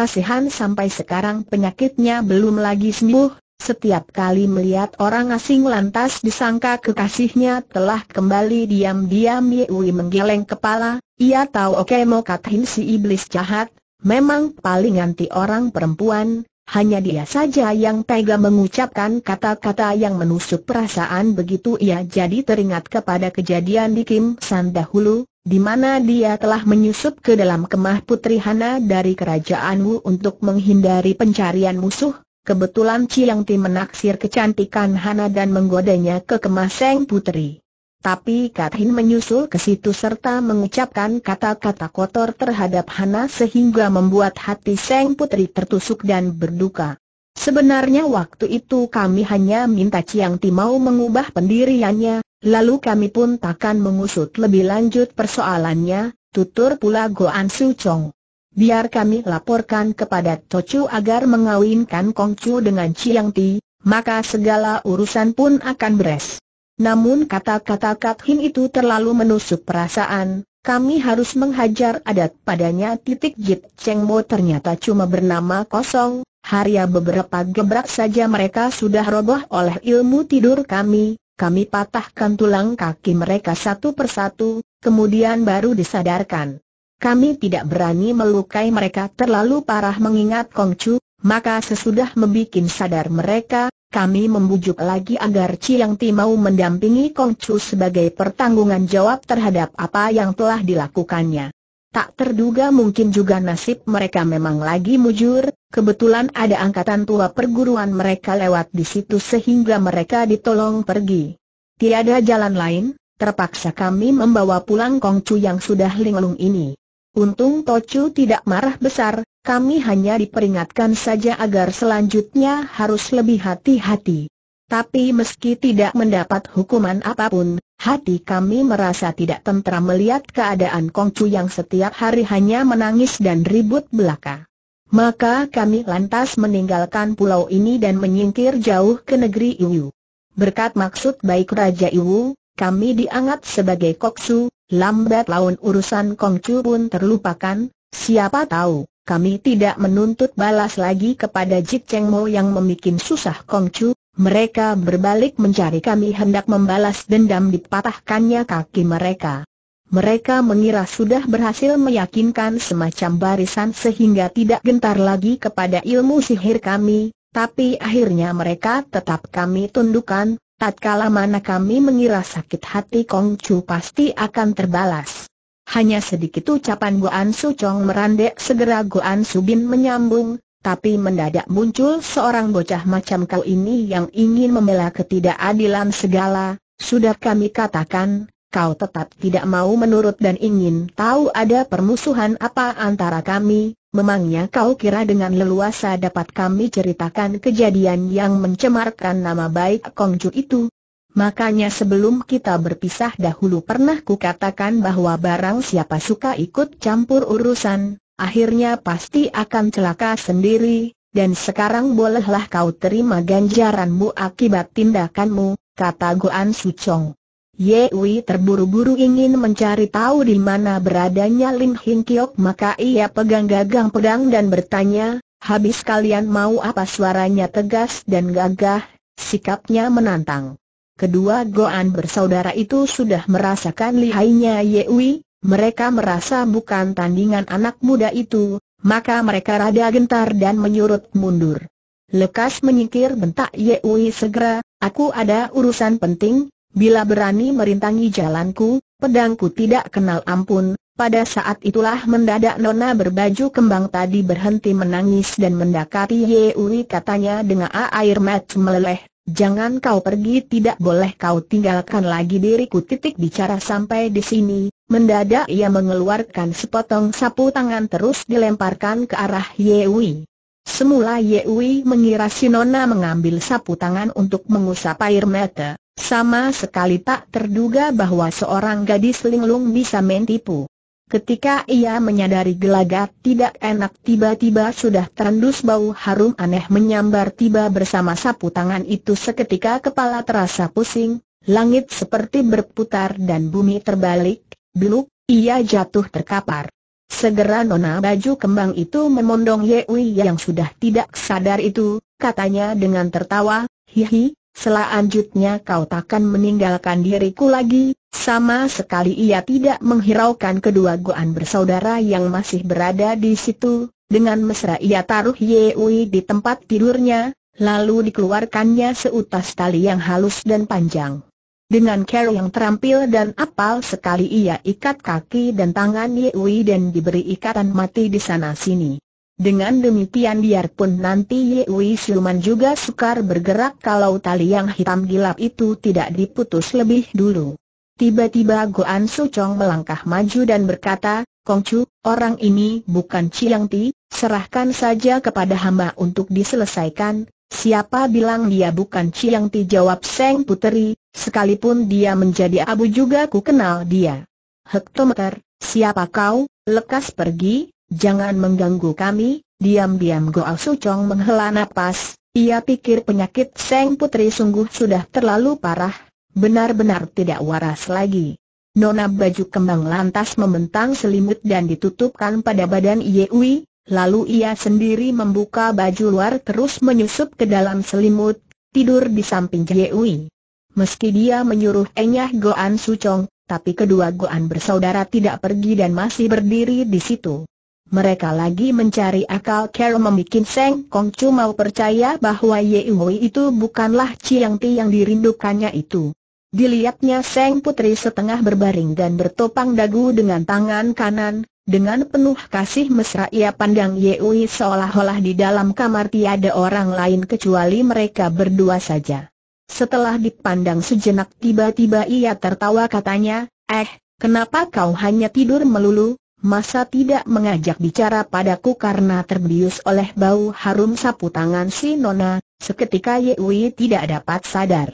kasihan sampai sekarang penyakitnya belum lagi sembuh, setiap kali melihat orang asing lantas disangka kekasihnya telah kembali diam-diam Yewi menggeleng kepala, ia tahu oke okay, mau katain si iblis jahat, memang paling anti orang perempuan, hanya dia saja yang tega mengucapkan kata-kata yang menusuk perasaan begitu ia jadi teringat kepada kejadian di Kim San dahulu, di mana dia telah menyusup ke dalam kemah Putri Hana dari kerajaan Wu untuk menghindari pencarian musuh, kebetulan Chiang Ti menaksir kecantikan Hana dan menggodanya ke kemah Seng Putri. Tapi Hin menyusul ke situ serta mengucapkan kata-kata kotor terhadap Hana sehingga membuat hati Seng Putri tertusuk dan berduka. Sebenarnya waktu itu kami hanya minta Chiang Ti mau mengubah pendiriannya, Lalu kami pun takkan mengusut lebih lanjut persoalannya, tutur pula Goan Su Chong. Biar kami laporkan kepada Tocu agar mengawinkan Kong Chu dengan Chiang Ti, maka segala urusan pun akan beres. Namun kata-kata Kat Hin itu terlalu menusuk perasaan, kami harus menghajar adat padanya titik Jit Cheng Mo ternyata cuma bernama kosong, Hanya beberapa gebrak saja mereka sudah roboh oleh ilmu tidur kami, kami patahkan tulang kaki mereka satu persatu, kemudian baru disadarkan. Kami tidak berani melukai mereka terlalu parah mengingat Kongcu, maka sesudah membuat sadar mereka, kami membujuk lagi agar Chiang Ti mau mendampingi Kongcu sebagai pertanggungan jawab terhadap apa yang telah dilakukannya. Tak terduga mungkin juga nasib mereka memang lagi mujur, Kebetulan ada angkatan tua perguruan mereka lewat di situ sehingga mereka ditolong pergi. Tiada jalan lain, terpaksa kami membawa pulang Kongcu yang sudah linglung ini. Untung Tocu tidak marah besar, kami hanya diperingatkan saja agar selanjutnya harus lebih hati-hati. Tapi meski tidak mendapat hukuman apapun, hati kami merasa tidak tentram melihat keadaan Kongcu yang setiap hari hanya menangis dan ribut belaka. Maka kami lantas meninggalkan pulau ini dan menyingkir jauh ke negeri Iwu. Berkat maksud baik Raja Iwu, kami diangkat sebagai koksu, lambat laun urusan Kongcu pun terlupakan, siapa tahu, kami tidak menuntut balas lagi kepada Jik Cheng Mo yang memikin susah Kongcu, mereka berbalik mencari kami hendak membalas dendam dipatahkannya kaki mereka. Mereka mengira sudah berhasil meyakinkan semacam barisan sehingga tidak gentar lagi kepada ilmu sihir kami, tapi akhirnya mereka tetap kami tundukkan, tatkala mana kami mengira sakit hati Kong Chu pasti akan terbalas. Hanya sedikit ucapan Guan Su Chong merandek segera Guan Su Bin menyambung, tapi mendadak muncul seorang bocah macam kau ini yang ingin membela ketidakadilan segala, sudah kami katakan, kau tetap tidak mau menurut dan ingin tahu ada permusuhan apa antara kami, memangnya kau kira dengan leluasa dapat kami ceritakan kejadian yang mencemarkan nama baik Kongju itu? Makanya sebelum kita berpisah dahulu pernah kukatakan bahwa barang siapa suka ikut campur urusan, akhirnya pasti akan celaka sendiri, dan sekarang bolehlah kau terima ganjaranmu akibat tindakanmu, kata Guan Sucong. Yewi terburu-buru ingin mencari tahu di mana beradanya Lim Hin Kiok maka ia pegang gagang pedang dan bertanya, habis kalian mau apa suaranya tegas dan gagah, sikapnya menantang. Kedua Goan bersaudara itu sudah merasakan lihainya Yewi, mereka merasa bukan tandingan anak muda itu, maka mereka rada gentar dan menyurut mundur. Lekas menyingkir bentak Yewi segera, aku ada urusan penting, Bila berani merintangi jalanku, pedangku tidak kenal ampun, pada saat itulah mendadak nona berbaju kembang tadi berhenti menangis dan mendekati Yewi katanya dengan air mata meleleh, jangan kau pergi tidak boleh kau tinggalkan lagi diriku titik bicara sampai di sini, mendadak ia mengeluarkan sepotong sapu tangan terus dilemparkan ke arah Yewi. Semula Yewi mengira si Nona mengambil sapu tangan untuk mengusap air mata, sama sekali tak terduga bahwa seorang gadis linglung bisa mentipu. Ketika ia menyadari gelagat tidak enak tiba-tiba sudah terendus bau harum aneh menyambar tiba bersama sapu tangan itu seketika kepala terasa pusing, langit seperti berputar dan bumi terbalik, beluk, ia jatuh terkapar. Segera nona baju kembang itu memondong Yewi yang sudah tidak sadar itu, katanya dengan tertawa, hihi, Selanjutnya kau takkan meninggalkan diriku lagi, sama sekali ia tidak menghiraukan kedua guan bersaudara yang masih berada di situ, dengan mesra ia taruh Wei di tempat tidurnya, lalu dikeluarkannya seutas tali yang halus dan panjang. Dengan care yang terampil dan apal sekali ia ikat kaki dan tangan Wei dan diberi ikatan mati di sana sini. Dengan demikian biarpun nanti Yewi Siluman juga sukar bergerak kalau tali yang hitam gelap itu tidak diputus lebih dulu. Tiba-tiba Goan Sucong melangkah maju dan berkata, Kongcu, orang ini bukan Chiang Ti, serahkan saja kepada hamba untuk diselesaikan. Siapa bilang dia bukan Chiang Ti jawab Seng Puteri, sekalipun dia menjadi abu juga ku kenal dia. Hektometer, siapa kau, lekas pergi, Jangan mengganggu kami, diam-diam Goa Sucong menghela nafas. ia pikir penyakit Seng Putri sungguh sudah terlalu parah, benar-benar tidak waras lagi. Nona baju kembang lantas membentang selimut dan ditutupkan pada badan Yewi, lalu ia sendiri membuka baju luar terus menyusup ke dalam selimut, tidur di samping Yewi. Meski dia menyuruh Enyah Goan Sucong, tapi kedua Goan bersaudara tidak pergi dan masih berdiri di situ. Mereka lagi mencari akal cara membuat Seng Kong Chu mau percaya bahwa Ye Wei itu bukanlah Chiang Ti yang dirindukannya itu. Dilihatnya Seng Putri setengah berbaring dan bertopang dagu dengan tangan kanan, dengan penuh kasih mesra ia pandang Ye Wei seolah-olah di dalam kamar tiada orang lain kecuali mereka berdua saja. Setelah dipandang sejenak tiba-tiba ia tertawa katanya, eh, kenapa kau hanya tidur melulu? Masa tidak mengajak bicara padaku karena terbius oleh bau harum sapu tangan si Nona, seketika Yewi tidak dapat sadar.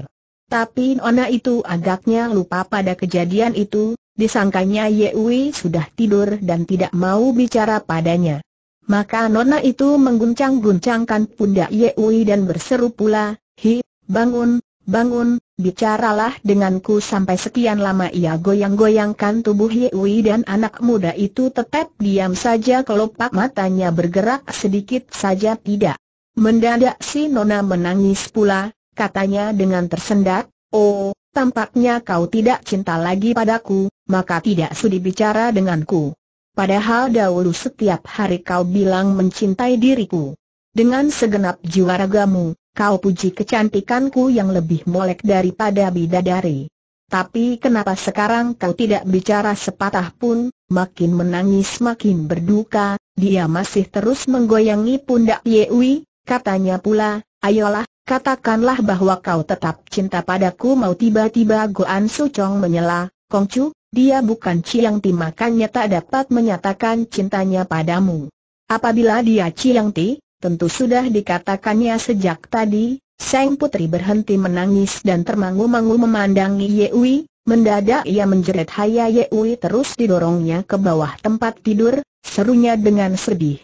Tapi Nona itu agaknya lupa pada kejadian itu, disangkanya Yewi sudah tidur dan tidak mau bicara padanya. Maka Nona itu mengguncang-guncangkan pundak Yewi dan berseru pula, Hi, bangun, bangun, bicaralah denganku sampai sekian lama ia goyang-goyangkan tubuh Yewi dan anak muda itu tetap diam saja kelopak matanya bergerak sedikit saja tidak. Mendadak si Nona menangis pula, katanya dengan tersendat, Oh, tampaknya kau tidak cinta lagi padaku, maka tidak sudi bicara denganku. Padahal dahulu setiap hari kau bilang mencintai diriku. Dengan segenap jiwa ragamu, Kau puji kecantikanku yang lebih molek daripada bidadari. Tapi kenapa sekarang kau tidak bicara sepatah pun, makin menangis makin berduka, dia masih terus menggoyangi pundak Yewi, katanya pula, ayolah, katakanlah bahwa kau tetap cinta padaku mau tiba-tiba Goan Sucong menyela, Kongcu, dia bukan Ciang Ti makanya tak dapat menyatakan cintanya padamu. Apabila dia Ciang Ti, tentu sudah dikatakannya sejak tadi, Sang Putri berhenti menangis dan termangu-mangu memandangi Yewi, mendadak ia menjerit Haya Yewi terus didorongnya ke bawah tempat tidur, serunya dengan sedih.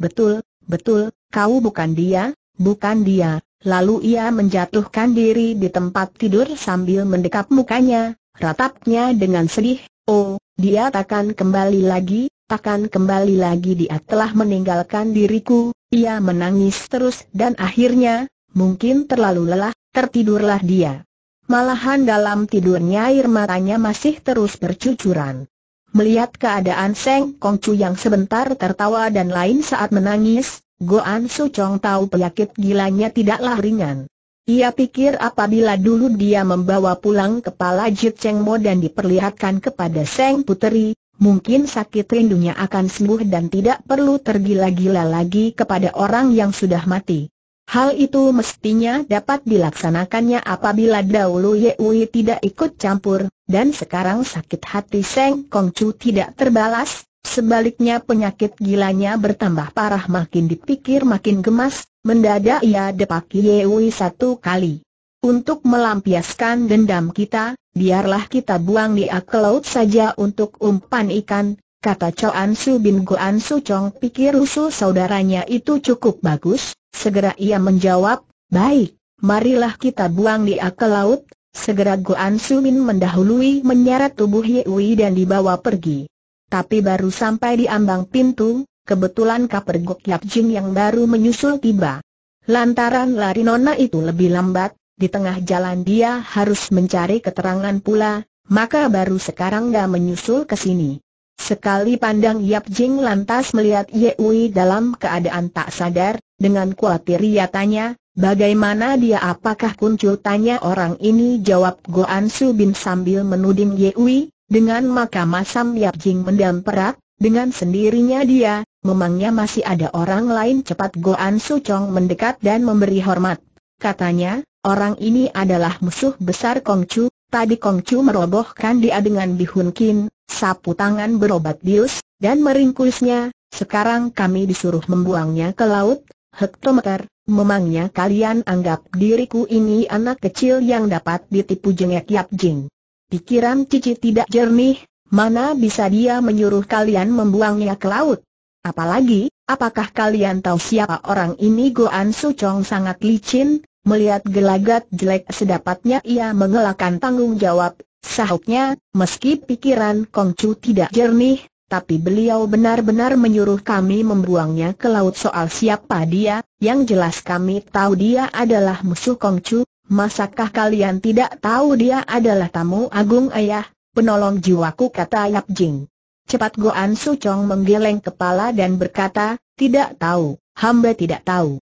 Betul, betul, kau bukan dia, bukan dia, lalu ia menjatuhkan diri di tempat tidur sambil mendekap mukanya, ratapnya dengan sedih, oh, dia takkan kembali lagi, takkan kembali lagi dia telah meninggalkan diriku, ia menangis terus dan akhirnya, mungkin terlalu lelah, tertidurlah dia. Malahan dalam tidurnya air matanya masih terus bercucuran. Melihat keadaan Seng Kongcu yang sebentar tertawa dan lain saat menangis, Goan Sucong tahu penyakit gilanya tidaklah ringan. Ia pikir apabila dulu dia membawa pulang kepala Jit Cheng Mo dan diperlihatkan kepada Seng Puteri, mungkin sakit rindunya akan sembuh dan tidak perlu tergila-gila lagi kepada orang yang sudah mati. Hal itu mestinya dapat dilaksanakannya apabila dahulu Wei tidak ikut campur, dan sekarang sakit hati Seng Kong Chu tidak terbalas, sebaliknya penyakit gilanya bertambah parah makin dipikir makin gemas, mendadak ia depak Wei satu kali. Untuk melampiaskan dendam kita, biarlah kita buang dia ke laut saja untuk umpan ikan, kata Choan Su bin Guan Su Chong pikir usul saudaranya itu cukup bagus, segera ia menjawab, baik, marilah kita buang dia ke laut, segera Guan Su bin mendahului menyeret tubuh Wei dan dibawa pergi. Tapi baru sampai di ambang pintu, kebetulan Kaper Yap Jing yang baru menyusul tiba. Lantaran lari nona itu lebih lambat, di tengah jalan dia harus mencari keterangan pula, maka baru sekarang dia menyusul ke sini. Sekali pandang Yap Jing lantas melihat Ye Wei dalam keadaan tak sadar, dengan khawatir ia tanya, bagaimana dia apakah kuncul tanya orang ini jawab Goan Su Bin sambil menuding Ye Wei. dengan maka masam Yap Jing mendam perak, dengan sendirinya dia, memangnya masih ada orang lain cepat Goan Su Chong mendekat dan memberi hormat. Katanya, Orang ini adalah musuh besar Kong Chu, tadi Kong Chu merobohkan dia dengan bihun kin, sapu tangan berobat bius, dan meringkusnya, sekarang kami disuruh membuangnya ke laut, hektometer, memangnya kalian anggap diriku ini anak kecil yang dapat ditipu jengek Yap Jing. Pikiran Cici tidak jernih, mana bisa dia menyuruh kalian membuangnya ke laut? Apalagi, apakah kalian tahu siapa orang ini Goan Sucong sangat licin, Melihat gelagat jelek sedapatnya ia mengelakkan tanggung jawab, sahutnya, meski pikiran Kong Chu tidak jernih, tapi beliau benar-benar menyuruh kami membuangnya ke laut soal siapa dia, yang jelas kami tahu dia adalah musuh Kong Chu. masakah kalian tidak tahu dia adalah tamu agung ayah, penolong jiwaku kata Yap Jing. Cepat Goan Su Chong menggeleng kepala dan berkata, tidak tahu, hamba tidak tahu.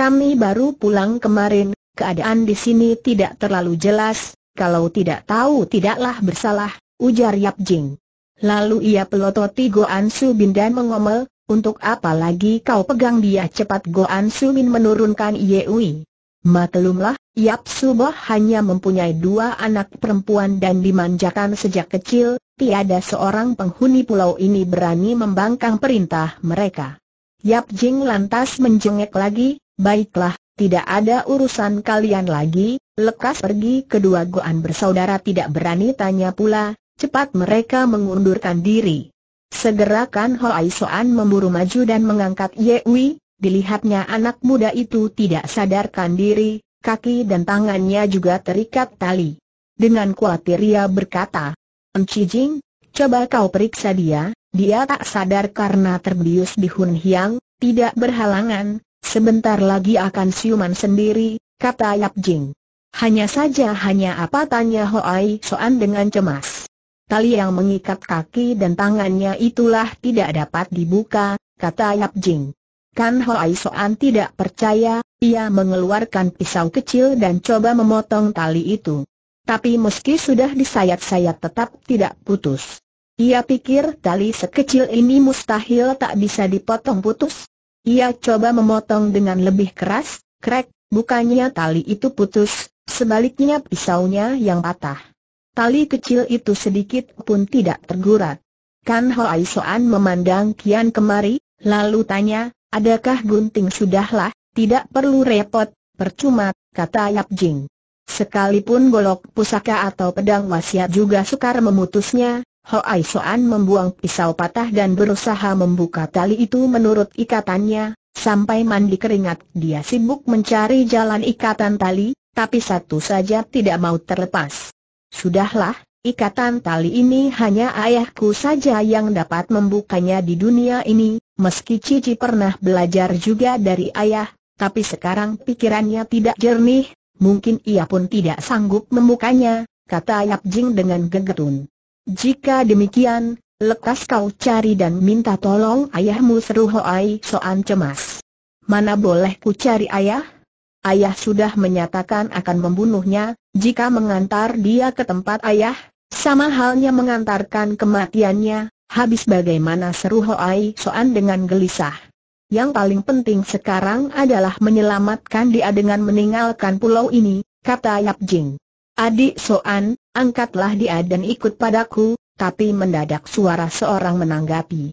Kami baru pulang kemarin, keadaan di sini tidak terlalu jelas, kalau tidak tahu tidaklah bersalah, ujar Yap Jing. Lalu ia pelototi Goan Su Bin dan mengomel, untuk apa lagi kau pegang dia cepat Goan Su Bin menurunkan Yewi. Maklumlah, Yap Suboh hanya mempunyai dua anak perempuan dan dimanjakan sejak kecil, tiada seorang penghuni pulau ini berani membangkang perintah mereka. Yap Jing lantas menjengek lagi, Baiklah, tidak ada urusan kalian lagi, lekas pergi kedua Goan bersaudara tidak berani tanya pula, cepat mereka mengundurkan diri. Segera Kan Hoai Soan memburu maju dan mengangkat Ye Yewi, dilihatnya anak muda itu tidak sadarkan diri, kaki dan tangannya juga terikat tali. Dengan khawatir ia berkata, Enci Jing, coba kau periksa dia, dia tak sadar karena terbius di Hun Hiang, tidak berhalangan, Sebentar lagi akan siuman sendiri, kata Yap Jing. Hanya saja hanya apa tanya Ho Ai Soan dengan cemas. Tali yang mengikat kaki dan tangannya itulah tidak dapat dibuka, kata Yap Jing. Kan Ho Ai Soan tidak percaya, ia mengeluarkan pisau kecil dan coba memotong tali itu. Tapi meski sudah disayat-sayat tetap tidak putus. Ia pikir tali sekecil ini mustahil tak bisa dipotong putus, ia coba memotong dengan lebih keras, krek, bukannya tali itu putus, sebaliknya pisaunya yang patah. Tali kecil itu sedikit pun tidak tergurat. Kan Ho Soan memandang Kian kemari, lalu tanya, adakah gunting sudahlah, tidak perlu repot, percuma, kata Yap Jing. Sekalipun golok pusaka atau pedang wasiat juga sukar memutusnya, Ho Soan membuang pisau patah dan berusaha membuka tali itu menurut ikatannya, sampai mandi keringat dia sibuk mencari jalan ikatan tali, tapi satu saja tidak mau terlepas. Sudahlah, ikatan tali ini hanya ayahku saja yang dapat membukanya di dunia ini, meski Cici pernah belajar juga dari ayah, tapi sekarang pikirannya tidak jernih, mungkin ia pun tidak sanggup membukanya, kata Yap Jing dengan gegetun. Jika demikian, lekas kau cari dan minta tolong ayahmu seru Hoai Soan cemas. Mana boleh ku cari ayah? Ayah sudah menyatakan akan membunuhnya, jika mengantar dia ke tempat ayah, sama halnya mengantarkan kematiannya, habis bagaimana seru Hoai Soan dengan gelisah. Yang paling penting sekarang adalah menyelamatkan dia dengan meninggalkan pulau ini, kata Yap Jing. Adik Soan, Angkatlah dia dan ikut padaku, tapi mendadak suara seorang menanggapi.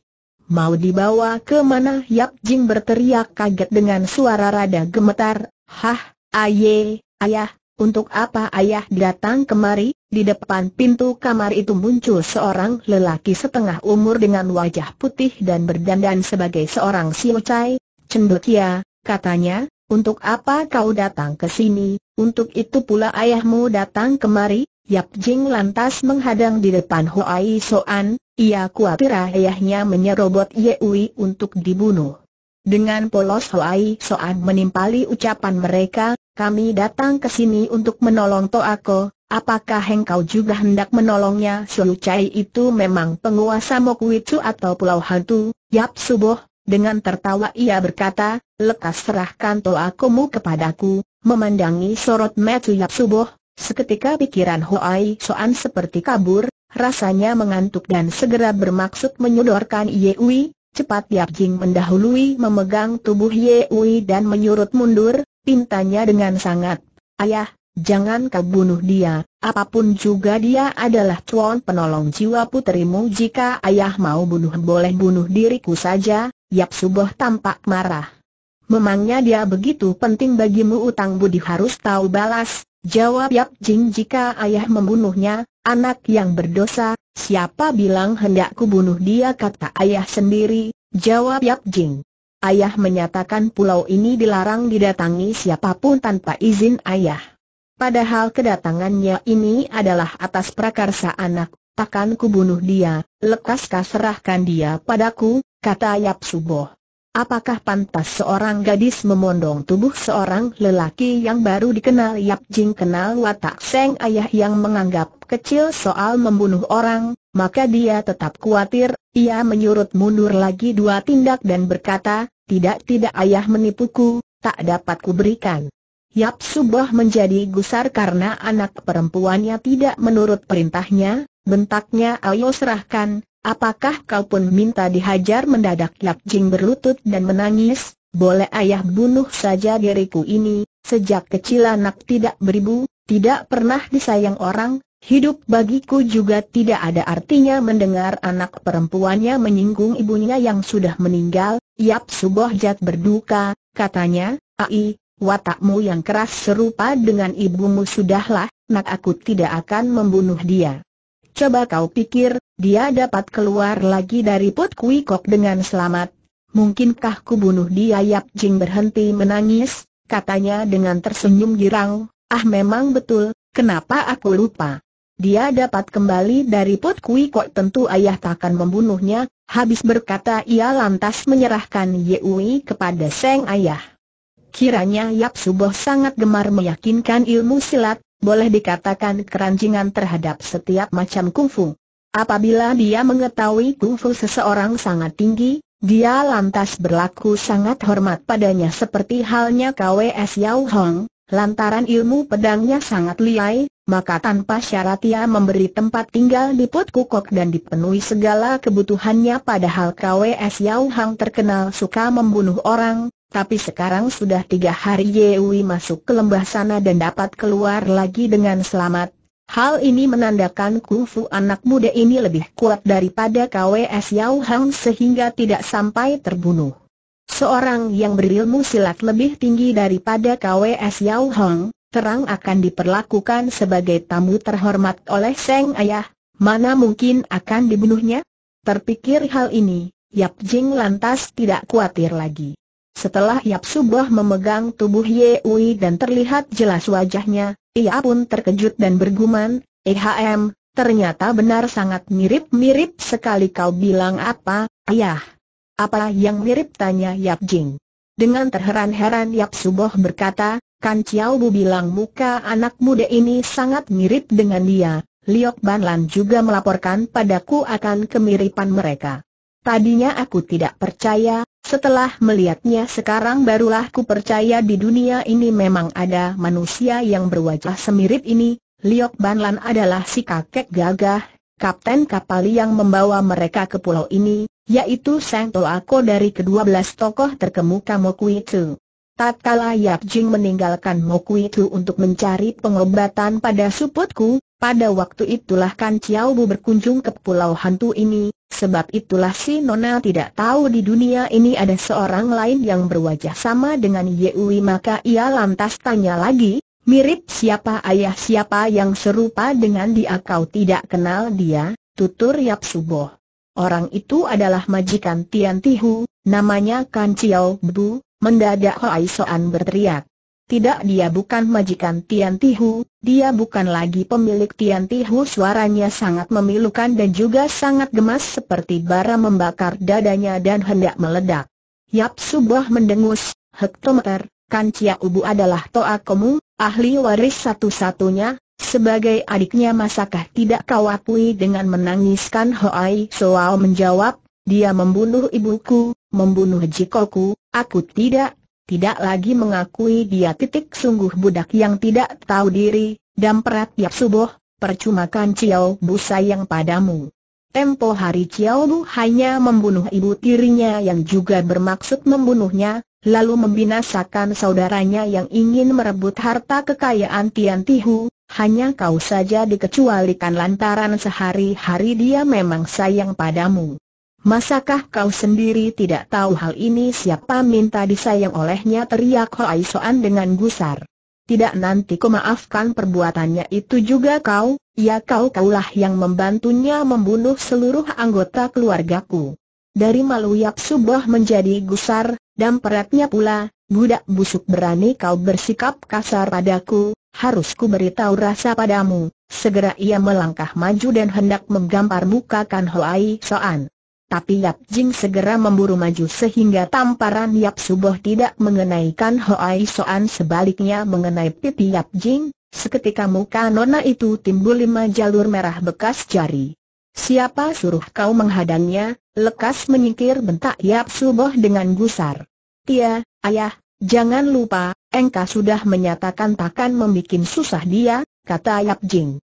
Mau dibawa ke mana? Yap Jing berteriak kaget dengan suara rada gemetar. Hah, aye, ayah, untuk apa ayah datang kemari? Di depan pintu kamar itu muncul seorang lelaki setengah umur dengan wajah putih dan berdandan sebagai seorang siocai, cendut ya, katanya, untuk apa kau datang ke sini, untuk itu pula ayahmu datang kemari, Yap Jing lantas menghadang di depan Hoai Soan, ia khawatir ayahnya menyerobot Yehui untuk dibunuh. Dengan polos Hoai Soan menimpali ucapan mereka, kami datang ke sini untuk menolong Toako, apakah engkau juga hendak menolongnya? Xiu Chai itu memang penguasa Mokwitsu atau Pulau Hantu, Yap Suboh, dengan tertawa ia berkata, lekas serahkan toakomu kepadaku, memandangi sorot Matthew Yap Suboh, Seketika pikiran Hoai Soan seperti kabur, rasanya mengantuk dan segera bermaksud menyodorkan Yewi, cepat Yap Jing mendahului memegang tubuh Yewi dan menyurut mundur, pintanya dengan sangat, Ayah, jangan kau bunuh dia, apapun juga dia adalah tuan penolong jiwa puterimu jika ayah mau bunuh boleh bunuh diriku saja, Yap Suboh tampak marah. Memangnya dia begitu penting bagimu utang budi harus tahu balas, Jawab Yap Jing jika ayah membunuhnya, anak yang berdosa, siapa bilang hendak kubunuh dia kata ayah sendiri, jawab Yap Jing. Ayah menyatakan pulau ini dilarang didatangi siapapun tanpa izin ayah. Padahal kedatangannya ini adalah atas prakarsa anak, takkan kubunuh dia, lekas serahkan dia padaku, kata Yap Suboh. Apakah pantas seorang gadis memondong tubuh seorang lelaki yang baru dikenal Yap Jing kenal watak Seng Ayah yang menganggap kecil soal membunuh orang, maka dia tetap khawatir, ia menyurut mundur lagi dua tindak dan berkata, tidak-tidak ayah menipuku, tak dapat kuberikan. Yap Suboh menjadi gusar karena anak perempuannya tidak menurut perintahnya, bentaknya ayo serahkan, Apakah kau pun minta dihajar mendadak Yap Jing berlutut dan menangis? Boleh ayah bunuh saja diriku ini, sejak kecil anak tidak beribu, tidak pernah disayang orang, hidup bagiku juga tidak ada artinya mendengar anak perempuannya menyinggung ibunya yang sudah meninggal, Yap jat berduka, katanya, Ai, watakmu yang keras serupa dengan ibumu sudahlah, nak aku tidak akan membunuh dia. Coba kau pikir, dia dapat keluar lagi dari Put Kui Kok dengan selamat. Mungkinkah ku bunuh dia Yap Jing berhenti menangis, katanya dengan tersenyum girang, ah memang betul, kenapa aku lupa. Dia dapat kembali dari Put Kui Kok tentu ayah takkan membunuhnya, habis berkata ia lantas menyerahkan Yeui kepada Seng Ayah. Kiranya Yap Suboh sangat gemar meyakinkan ilmu silat, boleh dikatakan keranjingan terhadap setiap macam kungfu. Apabila dia mengetahui kungfu seseorang sangat tinggi, dia lantas berlaku sangat hormat padanya seperti halnya KWS Yao Hong, lantaran ilmu pedangnya sangat liai, maka tanpa syarat ia memberi tempat tinggal di Put Kukok dan dipenuhi segala kebutuhannya padahal KWS Yao Hong terkenal suka membunuh orang, tapi sekarang sudah tiga hari Yewi masuk ke lembah sana dan dapat keluar lagi dengan selamat. Hal ini menandakan kungfu anak muda ini lebih kuat daripada KWS Yao Hang sehingga tidak sampai terbunuh. Seorang yang berilmu silat lebih tinggi daripada KWS Yao Hang, terang akan diperlakukan sebagai tamu terhormat oleh Seng Ayah, mana mungkin akan dibunuhnya? Terpikir hal ini, Yap Jing lantas tidak khawatir lagi. Setelah Yap Subah memegang tubuh Ye Yewi dan terlihat jelas wajahnya, ia pun terkejut dan bergumam, EHM, ternyata benar sangat mirip-mirip sekali kau bilang apa, ayah. Apa yang mirip tanya Yap Jing. Dengan terheran-heran Yap Suboh berkata, Kan Chiao Bu bilang muka anak muda ini sangat mirip dengan dia, Liok Banlan juga melaporkan padaku akan kemiripan mereka. Tadinya aku tidak percaya, setelah melihatnya sekarang barulah ku percaya di dunia ini memang ada manusia yang berwajah semirip ini, Liok Banlan adalah si kakek gagah, kapten kapal yang membawa mereka ke pulau ini, yaitu Sang Toako dari kedua belas tokoh terkemuka Mokuitu. Tatkala Yap Jing meninggalkan Mokuitu untuk mencari pengobatan pada suputku, pada waktu itulah Kan Chiao Bu berkunjung ke pulau hantu ini, Sebab itulah si Nona tidak tahu di dunia ini ada seorang lain yang berwajah sama dengan Yewi maka ia lantas tanya lagi, mirip siapa ayah siapa yang serupa dengan dia kau tidak kenal dia, tutur Yap Suboh. Orang itu adalah majikan Tian Tihu, namanya Kan Chiao Bu, mendadak Hoai Soan berteriak. Tidak dia bukan majikan Tian Tihu, dia bukan lagi pemilik Tian Tihu suaranya sangat memilukan dan juga sangat gemas seperti bara membakar dadanya dan hendak meledak. Yap Subah mendengus, hektometer, Kan Cia Ubu adalah Toa Komu, ahli waris satu-satunya, sebagai adiknya masakah tidak kau akui dengan menangiskan Hoai Soal menjawab, dia membunuh ibuku, membunuh jikoku, aku tidak tidak lagi mengakui dia titik sungguh budak yang tidak tahu diri, dan perat tiap subuh, percumakan Ciao Bu sayang padamu. Tempo hari Ciao Bu hanya membunuh ibu tirinya yang juga bermaksud membunuhnya, lalu membinasakan saudaranya yang ingin merebut harta kekayaan Tian Tihu, hanya kau saja dikecualikan lantaran sehari-hari dia memang sayang padamu. Masakah kau sendiri tidak tahu hal ini siapa minta disayang olehnya teriak Hoai Soan dengan gusar. Tidak nanti ku maafkan perbuatannya itu juga kau, ya kau kaulah yang membantunya membunuh seluruh anggota keluargaku. Dari malu Yap Suboh menjadi gusar, dan peratnya pula, budak busuk berani kau bersikap kasar padaku, harus ku beritahu rasa padamu. Segera ia melangkah maju dan hendak menggampar muka Kan Hoai Soan. Tapi Yap Jing segera memburu maju sehingga tamparan Yap Suboh tidak mengenaikan Hoai Soan sebaliknya mengenai pipi Yap Jing, seketika muka nona itu timbul lima jalur merah bekas jari. Siapa suruh kau menghadangnya, lekas menyingkir bentak Yap Suboh dengan gusar. Tia, ayah, jangan lupa, engkau sudah menyatakan takkan membuat susah dia, kata Yap Jing.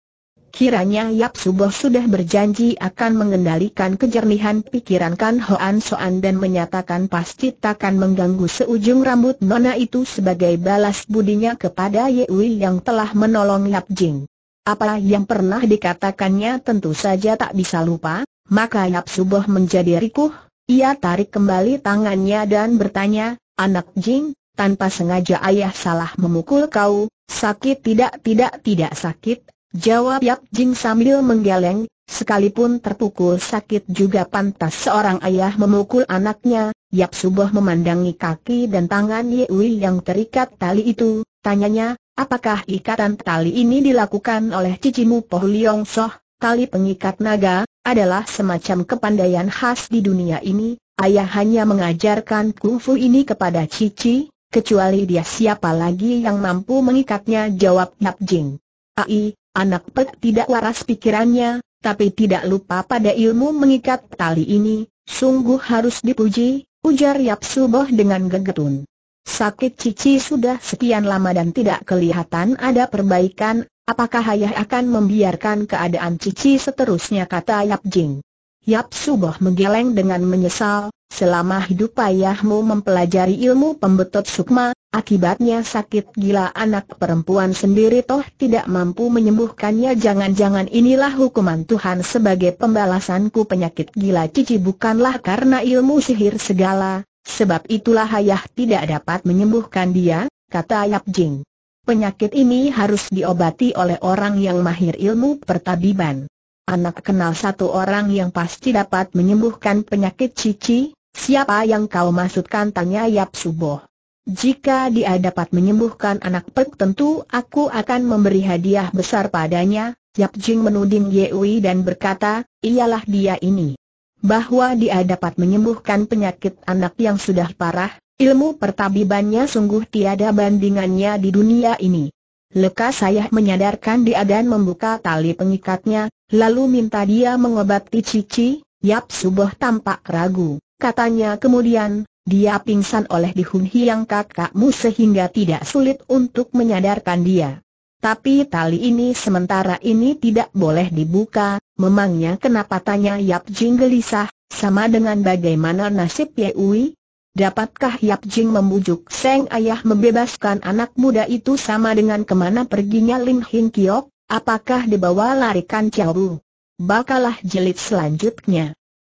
Kiranya Yap Suboh sudah berjanji akan mengendalikan kejernihan pikiran Kan Hoan Soan dan menyatakan pasti takkan mengganggu seujung rambut Nona itu sebagai balas budinya kepada Ye Yewi yang telah menolong Yap Jing. Apa yang pernah dikatakannya tentu saja tak bisa lupa, maka Yap Suboh menjadi rikuh, ia tarik kembali tangannya dan bertanya, Anak Jing, tanpa sengaja ayah salah memukul kau, sakit tidak tidak tidak sakit Jawab Yap Jing sambil menggeleng, sekalipun terpukul sakit juga pantas seorang ayah memukul anaknya, Yap Suboh memandangi kaki dan tangan Ye Yewi yang terikat tali itu, tanyanya, apakah ikatan tali ini dilakukan oleh cicimu Poh Liong Soh, tali pengikat naga, adalah semacam kepandaian khas di dunia ini, ayah hanya mengajarkan kungfu ini kepada cici, kecuali dia siapa lagi yang mampu mengikatnya jawab Yap Jing. Ai, Anak Pek tidak waras pikirannya, tapi tidak lupa pada ilmu mengikat tali ini, sungguh harus dipuji, ujar Yap Suboh dengan gegetun. Sakit Cici sudah sekian lama dan tidak kelihatan ada perbaikan, apakah Ayah akan membiarkan keadaan Cici seterusnya kata Yap Jing. Yap Suboh menggeleng dengan menyesal, selama hidup ayahmu mempelajari ilmu pembetot sukma, Akibatnya sakit gila anak perempuan sendiri toh tidak mampu menyembuhkannya Jangan-jangan inilah hukuman Tuhan sebagai pembalasanku penyakit gila cici bukanlah karena ilmu sihir segala Sebab itulah ayah tidak dapat menyembuhkan dia, kata Yap Jing Penyakit ini harus diobati oleh orang yang mahir ilmu pertabiban Anak kenal satu orang yang pasti dapat menyembuhkan penyakit cici Siapa yang kau maksudkan tanya Yap Suboh jika dia dapat menyembuhkan anak Pek tentu aku akan memberi hadiah besar padanya, Yap Jing menuding Yewi dan berkata, ialah dia ini. Bahwa dia dapat menyembuhkan penyakit anak yang sudah parah, ilmu pertabibannya sungguh tiada bandingannya di dunia ini. Leka saya menyadarkan dia dan membuka tali pengikatnya, lalu minta dia mengobati Cici, Yap Subuh tampak ragu, katanya kemudian, dia pingsan oleh dihun hiang kakakmu sehingga tidak sulit untuk menyadarkan dia. Tapi tali ini sementara ini tidak boleh dibuka, memangnya kenapa tanya Yap Jing gelisah, sama dengan bagaimana nasib Yehui? Dapatkah Yap Jing membujuk Seng Ayah membebaskan anak muda itu sama dengan kemana perginya Lim Hingkyok? Kiok, apakah dibawa larikan Chow Bakalah jelit selanjutnya.